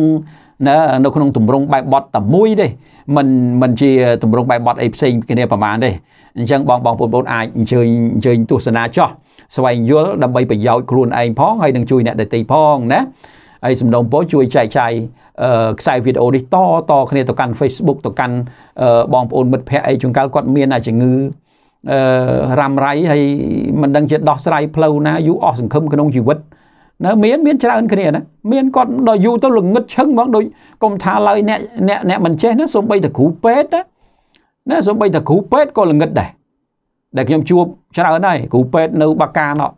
ណានៅក្នុងទម្រង់បែបបត់តែមួយទេមិនមិនជាទម្រង់បែបបត់អីផ្សេងគ្នាប្រហែលទេអញ្ចឹងបងបងបងប្អូនអាចអញ្ជើញអញ្ជើញទស្សនាចោះស្វែងយល់ដើម្បីប្រយោជន៍ខ្លួនឯងផងហើយនឹងជួយអ្នកដទៃផងណាហើយសំណូមពរជួយចែកចាយខ្សែវីដេអូនេះតតគ្នាទៅកាន់ Facebook ទៅកាន់បងប្អូនមិត្តភ័ក្តិអីជួនកាលគាត់មានជំងឺរ៉ាំរ៉ៃហើយមិនដឹងជាដោះស្រាយផ្លូវណាយូរអស់សង្ឃឹមក្នុងជីវិតអឺណាមានមានច្រើនគ្នាណាមានគាត់ដល់យូរទៅល្ងឹតឈឹងហ្មងដូចកុំថាឡើយអ្នកអ្នកអ្នកមិនចេះណាសូម្បីតែគ្រូពេទ្យណាណាសូម្បីតែគ្រូពេទ្យក៏ល្ងឹតដែរដែលខ្ញុំជួបច្រើនហើយគ្រូពេទ្យនៅបាកាណោះ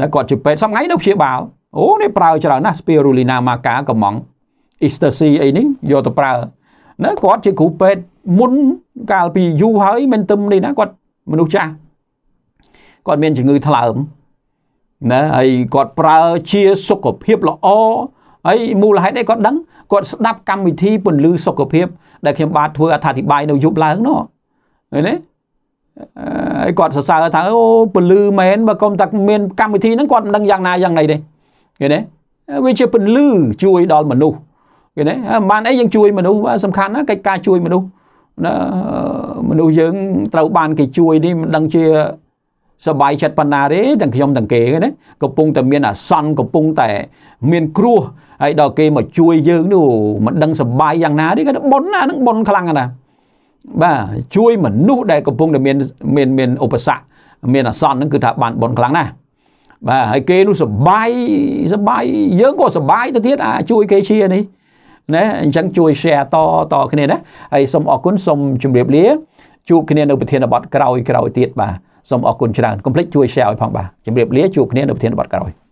ណាគាត់ជាពេទ្យសំងៃនៅព្យាបាលអូនេះប្រើច្រើនណាស់ spirulina maca កំង ecstasy អីនេះយកទៅប្រើណាគាត់ជាគ្រូពេទ្យមុនកាលពីយូរហើយមិនទឹមនេះណាគាត់មនុស្សចាស់គាត់មានជំងឺថ្លើមណាហើយគាត់ប្រើជា សុខភាពល្អហើយមូលហេតុអីគាត់ដឹងគាត់ស្ដាប់កម្មវិធីពន្លឺសុខភាពដែលខ្ញុំបាទធ្វើអត្ថាធិប្បាយនៅយប់ឡើងនោះឃើញទេហើយគាត់សរសើរថាអូពន្លឺមែនបើកុំតែមានកម្មវិធីហ្នឹងគាត់មិនដឹងយ៉ាងណាយ៉ាងណីទេឃើញទេវាជាពន្លឺជួយ ដល់មនុស្សឃើញទេបានអីយើងជួយ មនុស្សសំខាន់ណាកិច្ចការជួយមនុស្សណាមនុស្សយើង ត្រូវបានគេជួយនេះមិនដឹងជាសបាយចិត្តប៉ុណ្ណាទេទាំងខ្ញុំទាំងគេណាកំពុងតែមានអាសន្នកំពុងតែមានគ្រោះហើយដល់គេមកជួយយើងនោះមិនដឹងសបាយយ៉ាងណាទេគេថាប៉ុនណានឹងប៉ុនខ្លាំងណាស់បាទជួយមនុស្សដែលកំពុងតែមានមានមានឧបសគ្គមានអាសន្នហ្នឹងគឺថាបានប៉ុនខ្លាំងណាស់បាទហើយគេនោះសបាយសបាយយើងក៏សបាយទៅទៀតអាជួយគេជានេះណាអញ្ចឹងជួយ share តតគ្នាណាហើយសូមអរគុណសូមជម្រាបលា ជួបគ្នានៅប្រធានបទក្រោយក្រោយទៀតបាទសូមអរគុណច្រើនកុំភ្លេចជួយ share ឲ្យផងបាទជម្រាបលាជួបគ្នានៅប្រធានបទក្រោយ។